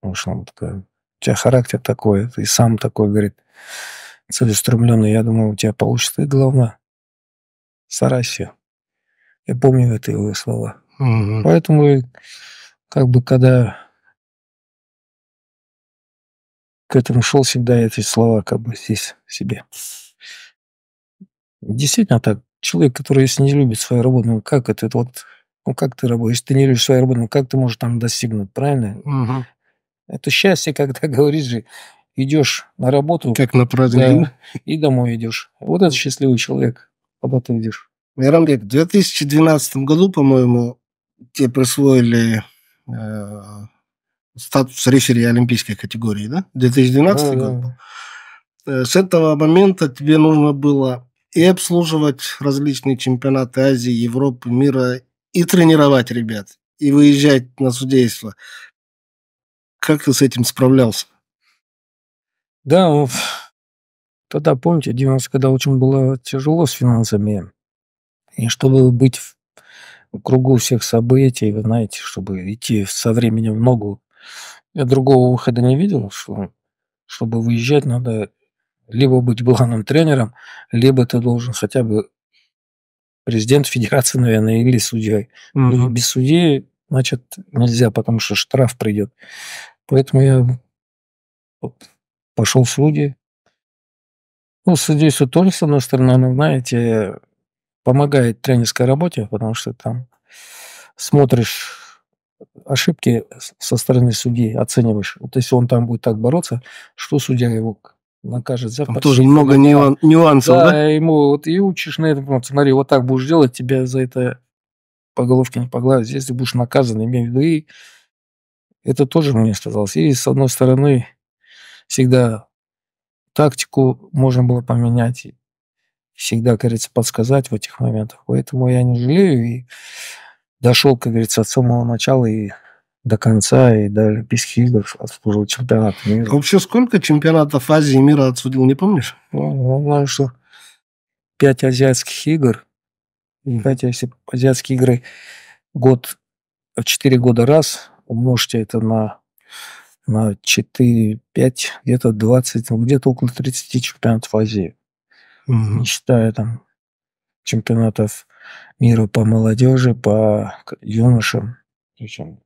Speaker 3: Потому что ну, он такой, у тебя характер такой, ты сам такой, говорит, целеустремленный, я думаю, у тебя получится. И главное, старайся.
Speaker 2: Я помню это его слова. Угу. Поэтому, как бы, когда к этому шел, всегда эти слова как бы здесь себе. Действительно так. Человек, который, если не
Speaker 3: любит свою работу, ну как это, это вот ну, как ты работаешь? Если ты не любишь свою работу, ну, как ты можешь там достигнуть, правильно? Угу. Это счастье, когда, говоришь, идешь на работу. Как на праздник. Да, и домой идешь. Вот это счастливый человек, когда ты идешь.
Speaker 1: Мирамбек, в 2012 году, по-моему, тебе присвоили э, статус рефери олимпийской категории, да? 2012 да, год. Да. Э, с этого момента тебе нужно было и обслуживать различные чемпионаты Азии, Европы, мира, и тренировать ребят, и выезжать на судейство. Как ты с этим справлялся? Да,
Speaker 2: тогда, помните, 90 когда очень было тяжело с финансами. И
Speaker 3: чтобы быть в кругу всех событий, вы знаете, чтобы идти со временем в ногу. Я другого выхода не видел, что чтобы выезжать, надо либо быть главным тренером, либо ты должен хотя бы президент федерации, наверное, или судьей. mm Без судьи, значит, нельзя, потому что штраф придет. Поэтому я пошел в судьи. Ну, судейство тоже, с одной стороны, но, знаете, помогает тренерской работе, потому что там смотришь ошибки со стороны судьи, оцениваешь. Вот если он там будет так бороться, что судья его накажет
Speaker 1: завтра. Там тоже много нюан- нюансов, да? Да,
Speaker 3: ему вот и учишь на этом, вот, смотри, вот так будешь делать, тебя за это по головке не погладят. Если будешь наказан, имею в виду, и это тоже мне сказалось. И, с одной стороны, всегда тактику можно было поменять, и всегда, как говорится, подсказать в этих моментах. Поэтому я не жалею и дошел, как говорится, от самого начала и до конца
Speaker 1: и даже без игр
Speaker 3: отслужил чемпионат мира. А
Speaker 1: вообще сколько чемпионатов Азии и мира отсудил, не помнишь? Ну, ну знаю, что пять азиатских игр, а
Speaker 3: если азиатские игры год, четыре года раз, умножьте это на, на 4, 5, где-то 20, ну, где-то около 30 чемпионатов Азии. Угу. Не считая там чемпионатов мира по молодежи, по юношам. Причем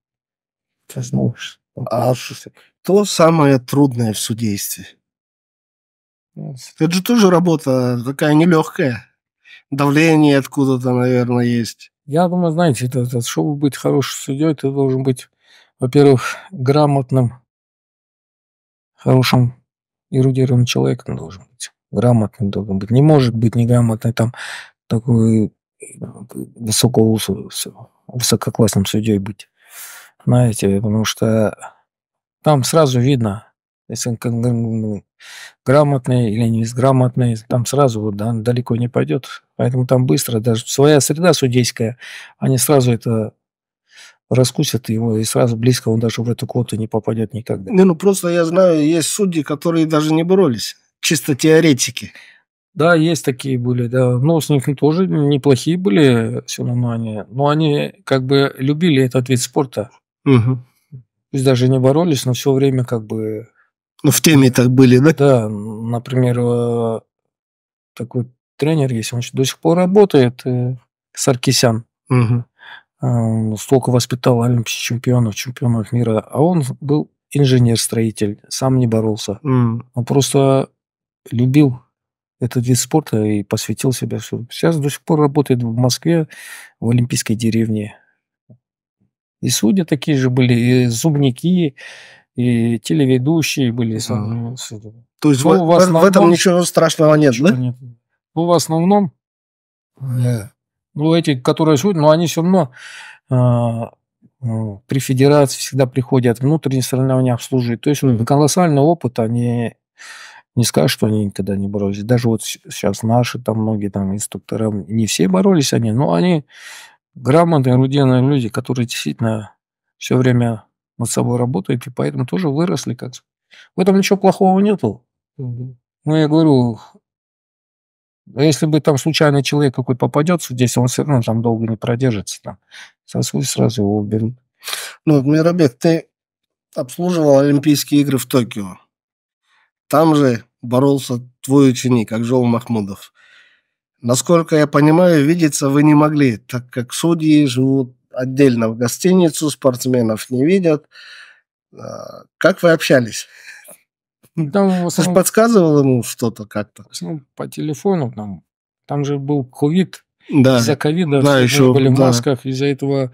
Speaker 1: ну, а то самое трудное в судействе? Это же тоже работа такая нелегкая. Давление откуда-то, наверное, есть. Я думаю, знаете, это, это, чтобы быть хорошим судьей, ты должен быть,
Speaker 3: во-первых, грамотным, хорошим, эрудированным человеком должен быть. Грамотным должен быть. Не может быть неграмотный там такой э, высокого, высококлассным судьей быть знаете, потому что там сразу видно, если он ну, грамотный или неграмотный, там сразу вот, да, далеко не пойдет. Поэтому там быстро, даже своя среда судейская, они сразу это раскусят его, и сразу близко он даже в эту квоту не попадет никогда.
Speaker 1: Не, ну просто я знаю, есть судьи, которые даже не боролись, чисто теоретики.
Speaker 3: Да, есть такие были, да. Но ну, с них тоже неплохие были все равно они. Но они как бы любили этот вид спорта. Угу. То есть даже не боролись, но все время как бы... Ну, в теме так были, да? Да, например, э, такой тренер есть, он до сих пор работает, э, Саркисян. Угу. Столько воспитал олимпийских чемпионов, чемпионов мира, а он был инженер-строитель, сам не боролся. Mm. Он просто любил этот вид спорта и посвятил себя Сейчас до сих пор работает в Москве, в Олимпийской деревне. И судьи такие же были, и зубники, и телеведущие были. А. То есть ну, в, в, основном, в этом ничего
Speaker 1: страшного нет, ничего да? Нет. Ну, в основном, yeah. Э.
Speaker 3: ну, эти, которые судят, но ну, они все равно э, при федерации всегда приходят, внутренние соревнования обслуживают. То есть mm. колоссальный опыт, они не скажешь, что они никогда не боролись. Даже вот сейчас наши там многие там инструкторы, не все боролись они, но они грамотные, рудиные люди, которые действительно все время над собой работают, и поэтому тоже выросли как -то. В этом ничего плохого нету.
Speaker 2: Ну,
Speaker 3: я говорю, если бы там случайный человек какой попадется здесь, он все
Speaker 1: равно там долго не продержится. Там. Сразу, сразу его уберут. Ну, Миробек, ты обслуживал Олимпийские игры в Токио. Там же боролся твой ученик, Акжол Махмудов. Насколько я понимаю, видеться вы не могли, так как судьи живут отдельно в гостиницу, спортсменов не видят. А, как вы общались? Там, Ты же подсказывал ему что-то как-то? Ну, по телефону там. Там же был ковид. Да. Из-за ковида да, еще, были в масках.
Speaker 3: Да. Из-за этого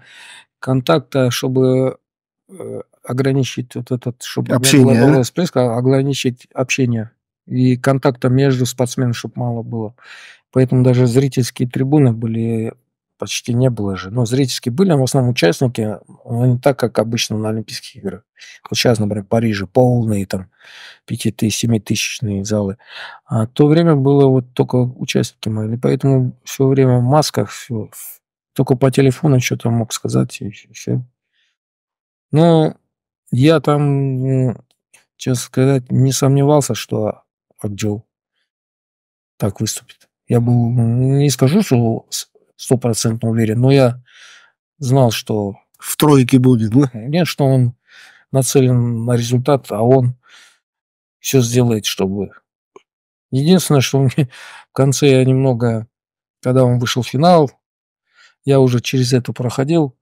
Speaker 3: контакта, чтобы э, ограничить вот этот, чтобы общение, не было всплеска, ограничить общение. И контакта между спортсменами, чтобы мало было поэтому даже зрительские трибуны были почти не было же. Но зрительские были, а в основном участники, но не так, как обычно на Олимпийских играх. Вот сейчас, например, в Париже полные там 5-7-тысячные залы. А то время было вот только участники мои. Поэтому все время в масках, все, только по телефону что-то мог сказать. И все. Но я там, ну, честно сказать, не сомневался, что Акджол так выступит. Я был, не скажу, что стопроцентно уверен, но я знал, что... В тройке будет, да? Э, нет, что он нацелен на результат, а он все сделает, чтобы... Единственное, что мне в конце я немного, когда он вышел в финал, я уже через это проходил,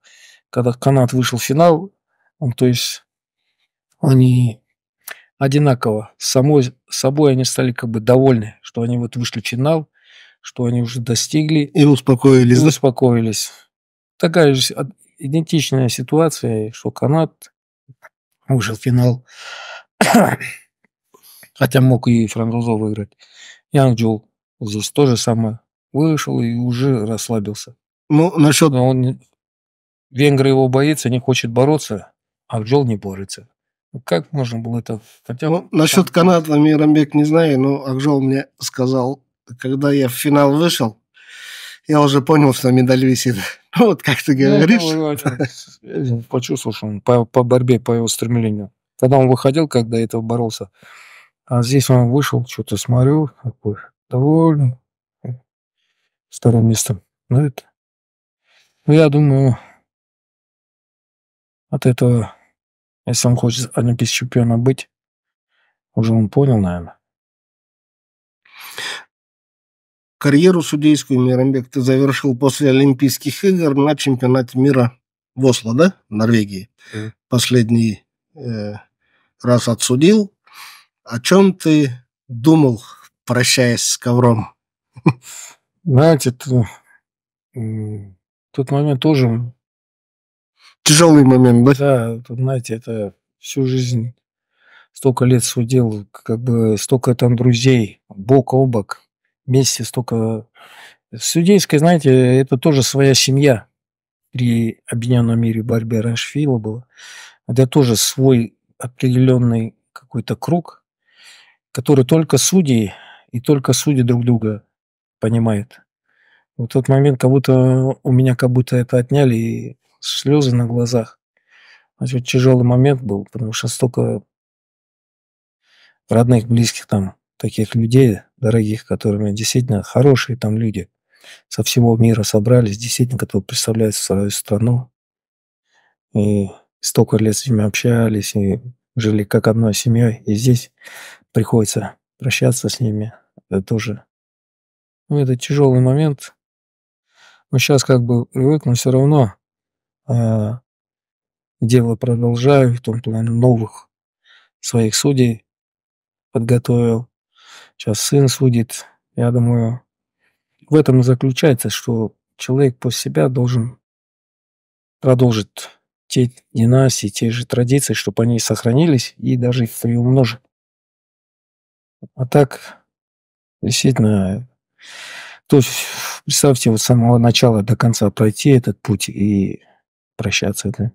Speaker 3: когда канат вышел в финал, он, то есть они одинаково самой собой они стали как бы довольны, что они вот вышли в финал, что они уже достигли. И успокоились. И успокоились. Такая же идентичная ситуация, что канат вышел в финал. Хотя мог и французов выиграть. Янг Джул здесь то же самое. Вышел и уже расслабился. Ну, насчет... он... Венгры его боится, не хочет бороться, а Джол не борется. Ну, как можно было это?
Speaker 1: Хотя... Ну, насчет каната Мирамбек не знаю, но Акжол мне сказал, когда я в финал вышел, я уже понял, что медаль висит. Ну, вот как ты говоришь. Я, я, я почувствовал, что он по, по борьбе, по
Speaker 3: его стремлению. Когда он выходил, когда до этого боролся, а здесь он вышел, что-то
Speaker 2: смотрю, такой довольный. Второе место. Ну, это... Ну, я думаю, от этого, если он хочет олимпийским чемпионом быть, уже он понял, наверное.
Speaker 1: Карьеру судейскую Миромбек ты завершил после Олимпийских игр на чемпионате мира в Осло, да, в Норвегии. Mm. Последний э, раз отсудил. О чем ты думал, прощаясь с ковром? Знаете, это,
Speaker 3: тот момент тоже...
Speaker 1: Тяжелый момент, да? Да, тут, знаете,
Speaker 3: это всю жизнь, столько лет судил, как бы столько там друзей, бок о бок вместе столько... Э, Судейская, знаете, это тоже своя семья при объединенном мире борьбе Рашфила было. Это тоже свой определенный какой-то круг, который только судьи и только судьи друг друга понимают. Вот тот момент, как будто у меня как будто это отняли, и слезы на глазах. Очень тяжелый момент был, потому что столько родных, близких там таких людей дорогих, которыми действительно хорошие там люди со всего мира собрались, действительно, которые представляют свою страну. И столько лет с ними общались, и жили как одной семьей. И здесь приходится прощаться с
Speaker 2: ними. Это тоже
Speaker 3: ну, это тяжелый момент. Но сейчас как бы привык, но все равно э, дело продолжаю, в том плане новых своих судей подготовил сейчас сын судит. Я думаю, в этом и заключается, что человек после себя должен продолжить те династии, те же традиции, чтобы они сохранились и даже их приумножить. А так, действительно, то есть, представьте, вот с самого начала до конца пройти этот путь и прощаться, это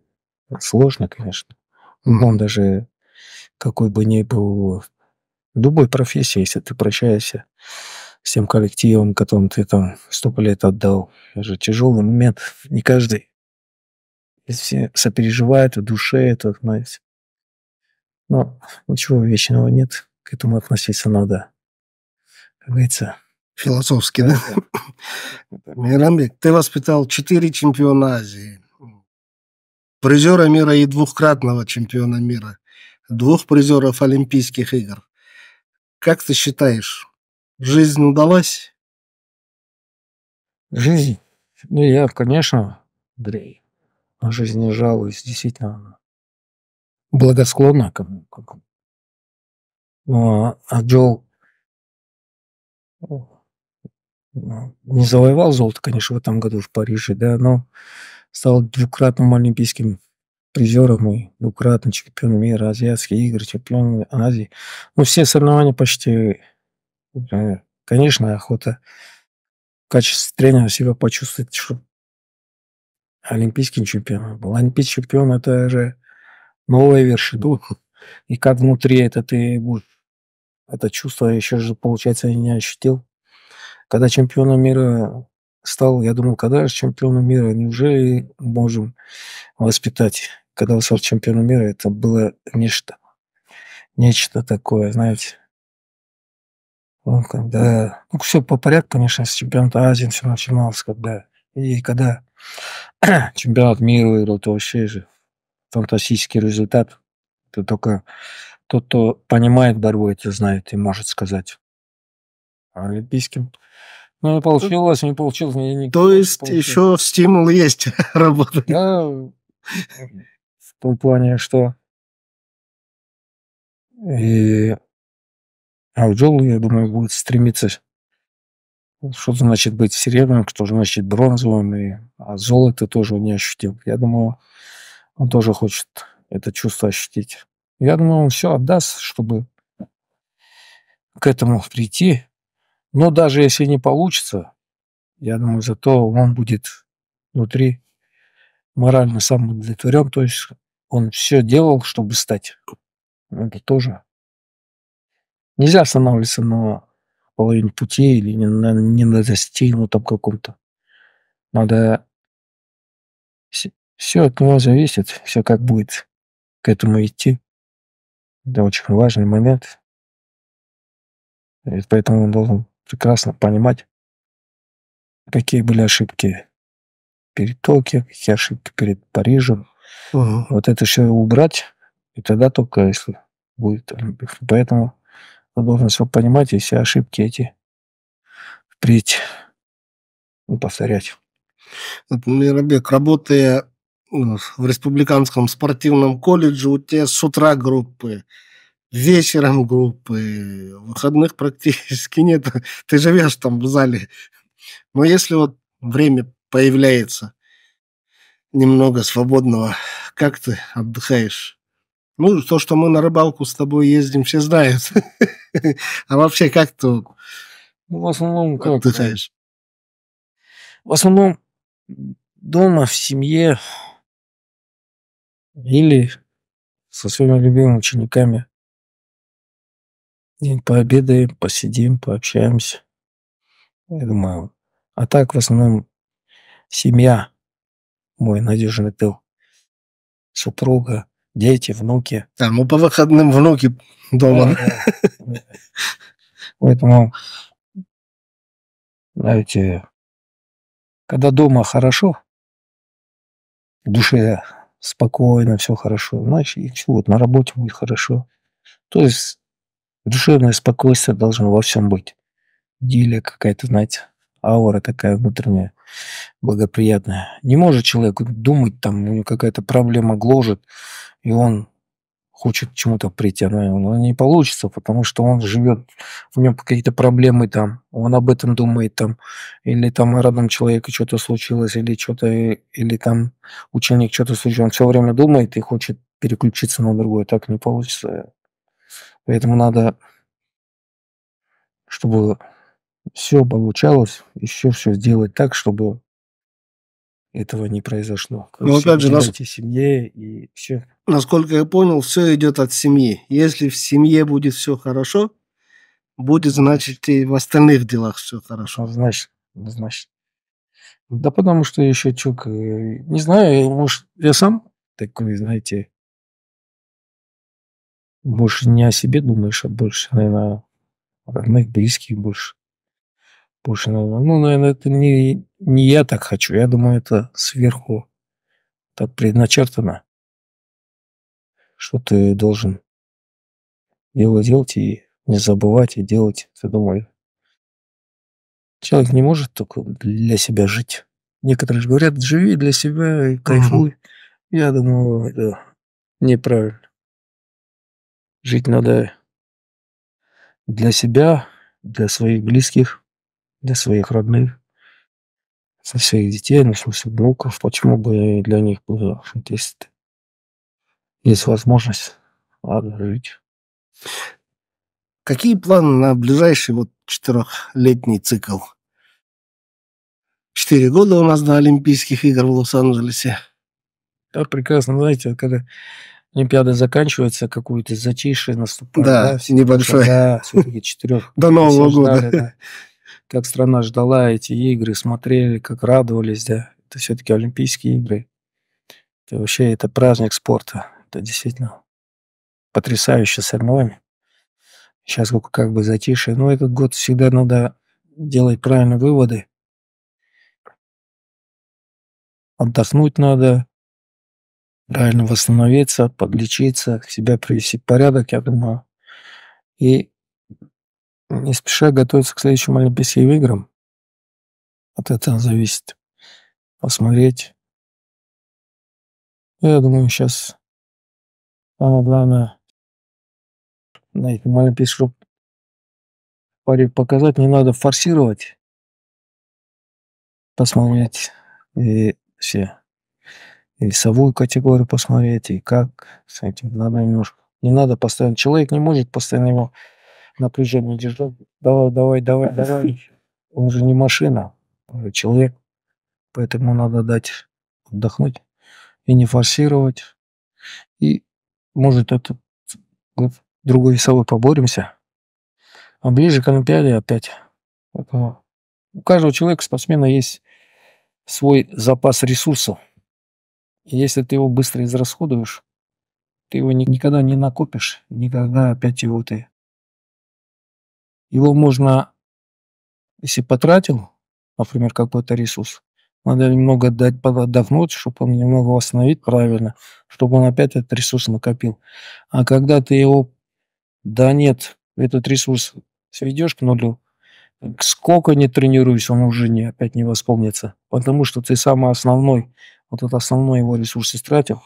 Speaker 3: сложно, конечно. Но он даже какой бы ни был любой профессии, если ты прощаешься с тем коллективом, которым ты там столько лет отдал. Это же тяжелый момент, не каждый. Все сопереживает, в душе это, знаете. Но ничего вечного нет, к этому относиться надо.
Speaker 1: Как говорится, философски, да? да? Мирамбек, ты воспитал четыре чемпиона Азии, призера мира и двухкратного чемпиона мира, двух призеров Олимпийских игр. Как ты считаешь, жизнь удалась? Жизнь? Ну, я,
Speaker 2: конечно, Андрей, на жизнь не жалуюсь, действительно, благосклонна ко мне. Но а, а ну, не завоевал золото, конечно, в этом году в Париже,
Speaker 3: да, но стал двукратным олимпийским призером и двукратным чемпионом мира, азиатские игры, чемпион Азии. Ну, все соревнования почти, э, конечно, охота в качестве тренера себя почувствовать, что олимпийским чемпионом был. Олимпийский чемпион – это же новая вершина. И как внутри это ты будешь, это чувство еще же, получается, не ощутил. Когда чемпионом мира стал, я думал, когда же чемпионом мира, неужели можем воспитать когда он стал чемпионом мира, это было нечто, нечто такое, знаете. Он когда... Ну, все по порядку, конечно, с чемпионата Азии все начиналось, когда... И когда чемпионат мира выиграл, то вообще же фантастический результат. Это только тот, кто понимает борьбу, это знает и может сказать. А Олимпийским ну, не получилось, не получилось. Не, не, То есть получилось. еще
Speaker 2: стимул есть работать. Да, том плане, что... И... Ауджол, я думаю, будет стремиться... Что значит быть серебряным, что значит бронзовым, и...
Speaker 3: а золото тоже не ощутил. Я думаю, он тоже хочет это чувство ощутить. Я думаю, он все отдаст, чтобы к этому прийти. Но даже если не получится, я думаю, зато он будет внутри морально сам удовлетворен, то есть он все делал, чтобы стать. Это тоже. Нельзя останавливаться на половине пути или не на, не на достигнутом каком-то. Надо...
Speaker 2: Все от него зависит, все как будет к этому идти. Это очень важный момент. И поэтому он должен прекрасно понимать, какие были ошибки
Speaker 3: перед Токио, какие ошибки перед Парижем, Угу. Вот это все убрать, и тогда только если будет Олимпик. Поэтому ты должен все понимать и все ошибки эти впредь ну, повторять.
Speaker 1: Например, Рабек, работая ну, в республиканском спортивном колледже, у тебя с утра группы, вечером группы, выходных практически нет. Ты живешь там в зале. Но если вот время появляется, немного свободного. Как ты отдыхаешь? Ну, то, что мы на рыбалку с тобой ездим, все знают. А вообще, как ты ну, в основном как отдыхаешь? В основном
Speaker 2: дома, в семье или со своими любимыми учениками. День пообедаем, посидим, пообщаемся. Я думаю, а так в основном
Speaker 3: семья – мой надежный тыл. Супруга, дети, внуки.
Speaker 1: Да, ну, по выходным внуки дома.
Speaker 3: Поэтому,
Speaker 2: знаете, когда дома хорошо, в душе спокойно, все хорошо, значит, и чего
Speaker 3: вот на работе будет хорошо. То есть душевное спокойствие должно во всем быть. Дилия какая-то, знаете, аура такая внутренняя, благоприятная. Не может человек думать, там у него какая-то проблема гложет, и он хочет к чему-то прийти, но, не получится, потому что он живет, у него какие-то проблемы там, он об этом думает там, или там родном человеке что-то случилось, или что-то, или там ученик что-то случилось, он все время думает и хочет переключиться на другое, так не получится. Поэтому надо, чтобы все получалось, еще все сделать так, чтобы этого не произошло. Ну, Короче, Но опять же, нас...
Speaker 1: семье и все. Насколько я понял, все идет от семьи. Если в семье будет все хорошо, будет, значит, и в остальных делах все хорошо. Значит, значит. Да потому что
Speaker 3: еще
Speaker 2: чук, э, не знаю, может, я сам такой, знаете, больше не о себе думаешь, а больше, наверное, о родных, близких
Speaker 3: больше. Пушного. Ну, наверное, это не, не я так хочу. Я думаю,
Speaker 2: это сверху так предначертано, что ты должен дело делать и не забывать и делать. Ты думаешь, человек не может только для себя жить. Некоторые же говорят, живи для себя и кайфуй. Угу. Я думаю, это неправильно. Жить надо для себя, для своих близких, для своих родных, для своих детей, ну, в
Speaker 3: смысле внуков, почему бы для них было, если есть возможность,
Speaker 1: ладно, жить. Какие планы на ближайший вот четырехлетний цикл? Четыре года у нас до Олимпийских игр в Лос-Анджелесе. Да, прекрасно, знаете, когда Олимпиада
Speaker 3: заканчивается, какую-то затишье наступает. Да, да небольшое. Да, все-таки четырех. До Нового года как страна ждала эти игры, смотрели, как радовались, да. Это все-таки Олимпийские игры. Это вообще это праздник спорта. Это действительно потрясающе соревнование. Сейчас как бы затише. Но ну, этот год
Speaker 2: всегда надо делать правильные выводы. Отдохнуть надо, правильно восстановиться, подлечиться,
Speaker 3: себя привести в порядок, я думаю. И не спеша
Speaker 2: готовиться к следующим Олимпийским играм. От этого зависит. Посмотреть. Я думаю, сейчас самое главное на этом Олимпийском паре показать. Не надо форсировать. Посмотреть
Speaker 3: и все. И весовую категорию посмотреть, и как с этим надо немножко. Не надо постоянно. Человек не может постоянно его напряжение держать. Давай, давай, давай, давай. Он же не машина, он же человек. Поэтому надо дать отдохнуть и не форсировать. И, может, это другой весовой поборемся. А ближе к Олимпиаде опять. Это... У каждого человека, спортсмена, есть свой запас ресурсов. И если ты его быстро израсходуешь, ты его никогда не накопишь, никогда опять его ты его можно, если потратил, например, какой-то ресурс, надо немного дать подавнуть, чтобы он немного восстановить правильно, чтобы он опять этот ресурс накопил. А когда ты его, да нет, этот ресурс сведешь к нулю, сколько не тренируйся, он уже не, опять не восполнится. Потому что ты самый основной, вот этот основной его ресурс истратил,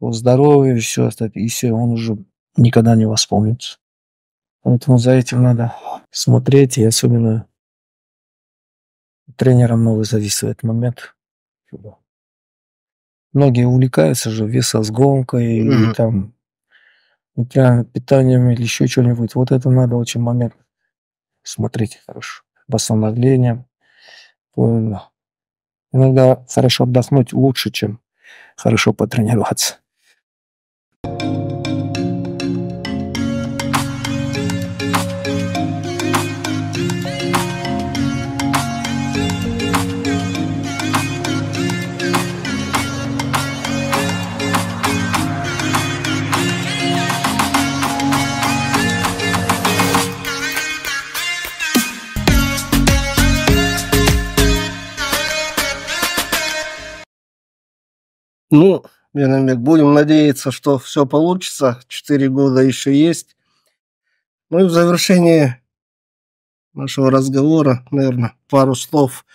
Speaker 3: его здоровье, все остальное, и все, он уже никогда не восполнится. Поэтому за этим надо смотреть,
Speaker 2: и особенно тренерам много зависит этот момент. Многие увлекаются же весозгонкой mm-hmm. или там
Speaker 3: питанием или еще что-нибудь. Вот это надо очень момент смотреть хорошо. Восстановление. Иногда хорошо отдохнуть лучше, чем хорошо потренироваться. thank you
Speaker 1: Ну, Веномик, будем надеяться, что все получится. Четыре года еще есть. Ну и в завершении нашего разговора, наверное, пару слов,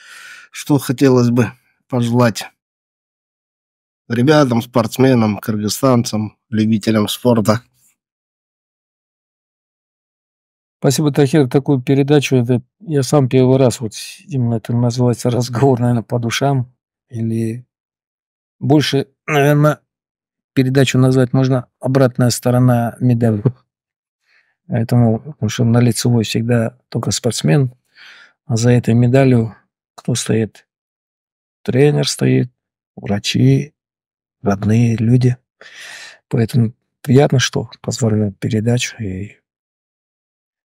Speaker 1: что хотелось бы пожелать ребятам, спортсменам, кыргызстанцам, любителям
Speaker 2: спорта. Спасибо, Тахир, такую передачу.
Speaker 3: Это я сам первый раз, вот именно это называется разговор, наверное, по душам или больше, наверное, передачу назвать можно обратная сторона медали. Поэтому, потому что на лицевой всегда только спортсмен, а за этой медалью кто стоит? Тренер стоит, врачи, родные люди. Поэтому приятно, что позволили передачу. И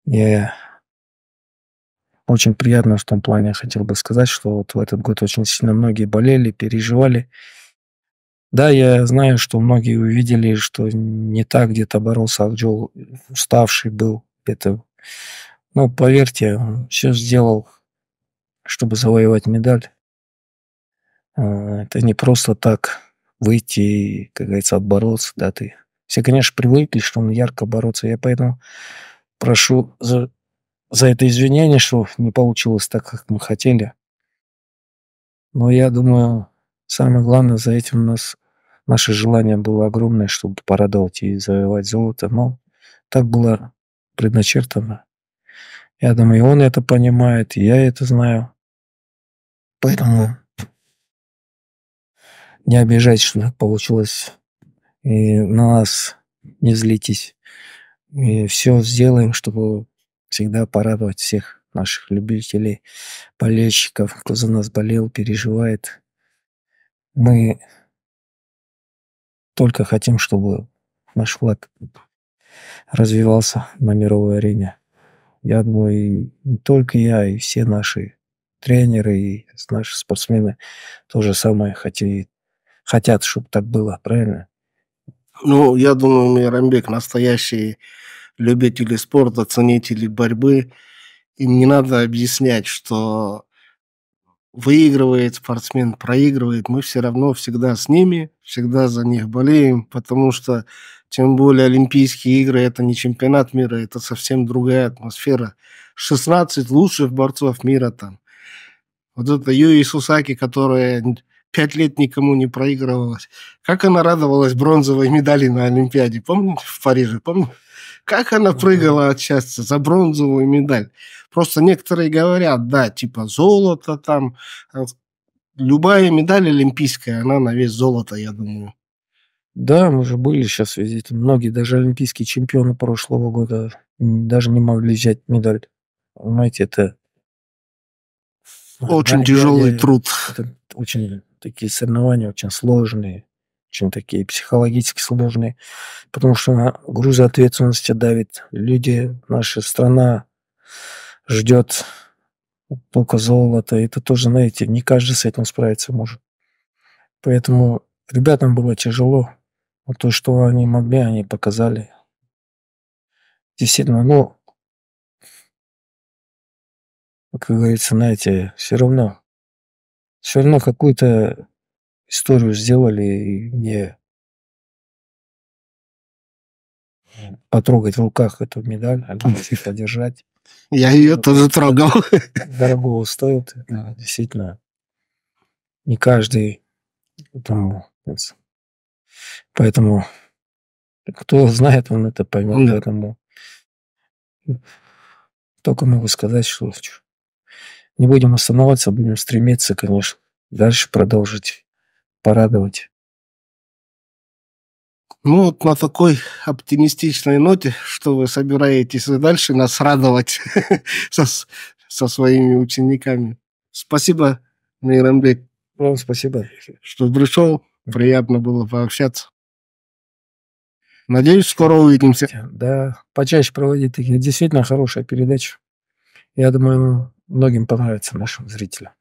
Speaker 3: мне очень приятно в том плане, хотел бы сказать, что вот в этот год очень сильно многие болели, переживали. Да, я знаю, что многие увидели, что не так где-то боролся Акджол, уставший был. Это, ну, поверьте, он все сделал, чтобы завоевать медаль. А, это не просто так выйти как говорится, отбороться, да, ты. Все, конечно, привыкли, что он ярко бороться. Я поэтому прошу за, за это извинение, что не получилось так, как мы хотели. Но я думаю, Самое главное, за этим у нас наше желание было огромное, чтобы порадовать и завоевать золото, но так было предначертано. Я думаю, и он это понимает, и я это знаю. Поэтому не обижайтесь, что так получилось. И на нас не злитесь. И все сделаем, чтобы всегда порадовать всех наших любителей, болельщиков, кто за нас болел, переживает. Мы только хотим, чтобы наш флаг развивался на мировой арене. Я думаю, не только я, и все наши тренеры, и наши спортсмены то же самое хотели, хотят, чтобы так было, правильно?
Speaker 1: Ну, я думаю, Рамбек настоящие любители спорта, ценители борьбы, им не надо объяснять, что выигрывает спортсмен, проигрывает, мы все равно всегда с ними, всегда за них болеем, потому что тем более Олимпийские игры – это не чемпионат мира, это совсем другая атмосфера. 16 лучших борцов мира там. Вот это Юи Сусаки, которая пять лет никому не проигрывалась. Как она радовалась бронзовой медали на Олимпиаде, помните, в Париже, помните? как она прыгала от счастья за бронзовую медаль. Просто некоторые говорят, да, типа золото там. А, любая медаль олимпийская, она на вес золота, я думаю. Да, мы же были сейчас везде. Многие,
Speaker 3: даже олимпийские чемпионы прошлого года, даже не могли взять медаль. Понимаете, это... Очень да, тяжелый я, труд. Это очень такие соревнования, очень сложные очень такие психологически сложные, потому что грузы ответственности давит. Люди, наша страна ждет полка золота. Это тоже, знаете, не каждый с этим справиться может.
Speaker 2: Поэтому ребятам было тяжело. Но то, что они могли, они показали. Действительно, ну, как говорится, знаете, все равно, все равно какую-то историю сделали, и мне потрогать в руках эту медаль, подержать. Я ее ну, тоже
Speaker 3: трогал. Дорого стоит, да, действительно. Не каждый там, поэтому кто знает, он это поймет. Поэтому только могу сказать, что
Speaker 2: не будем останавливаться, будем стремиться, конечно, дальше продолжить порадовать.
Speaker 1: Ну, вот на такой оптимистичной ноте, что вы собираетесь и дальше нас радовать со, со своими учениками. Спасибо, Мейрамбек. Вам спасибо. Что пришел. Приятно было пообщаться. Надеюсь,
Speaker 3: скоро увидимся. Да, почаще проводить такие. Действительно хорошая передача. Я думаю, многим понравится нашим зрителям.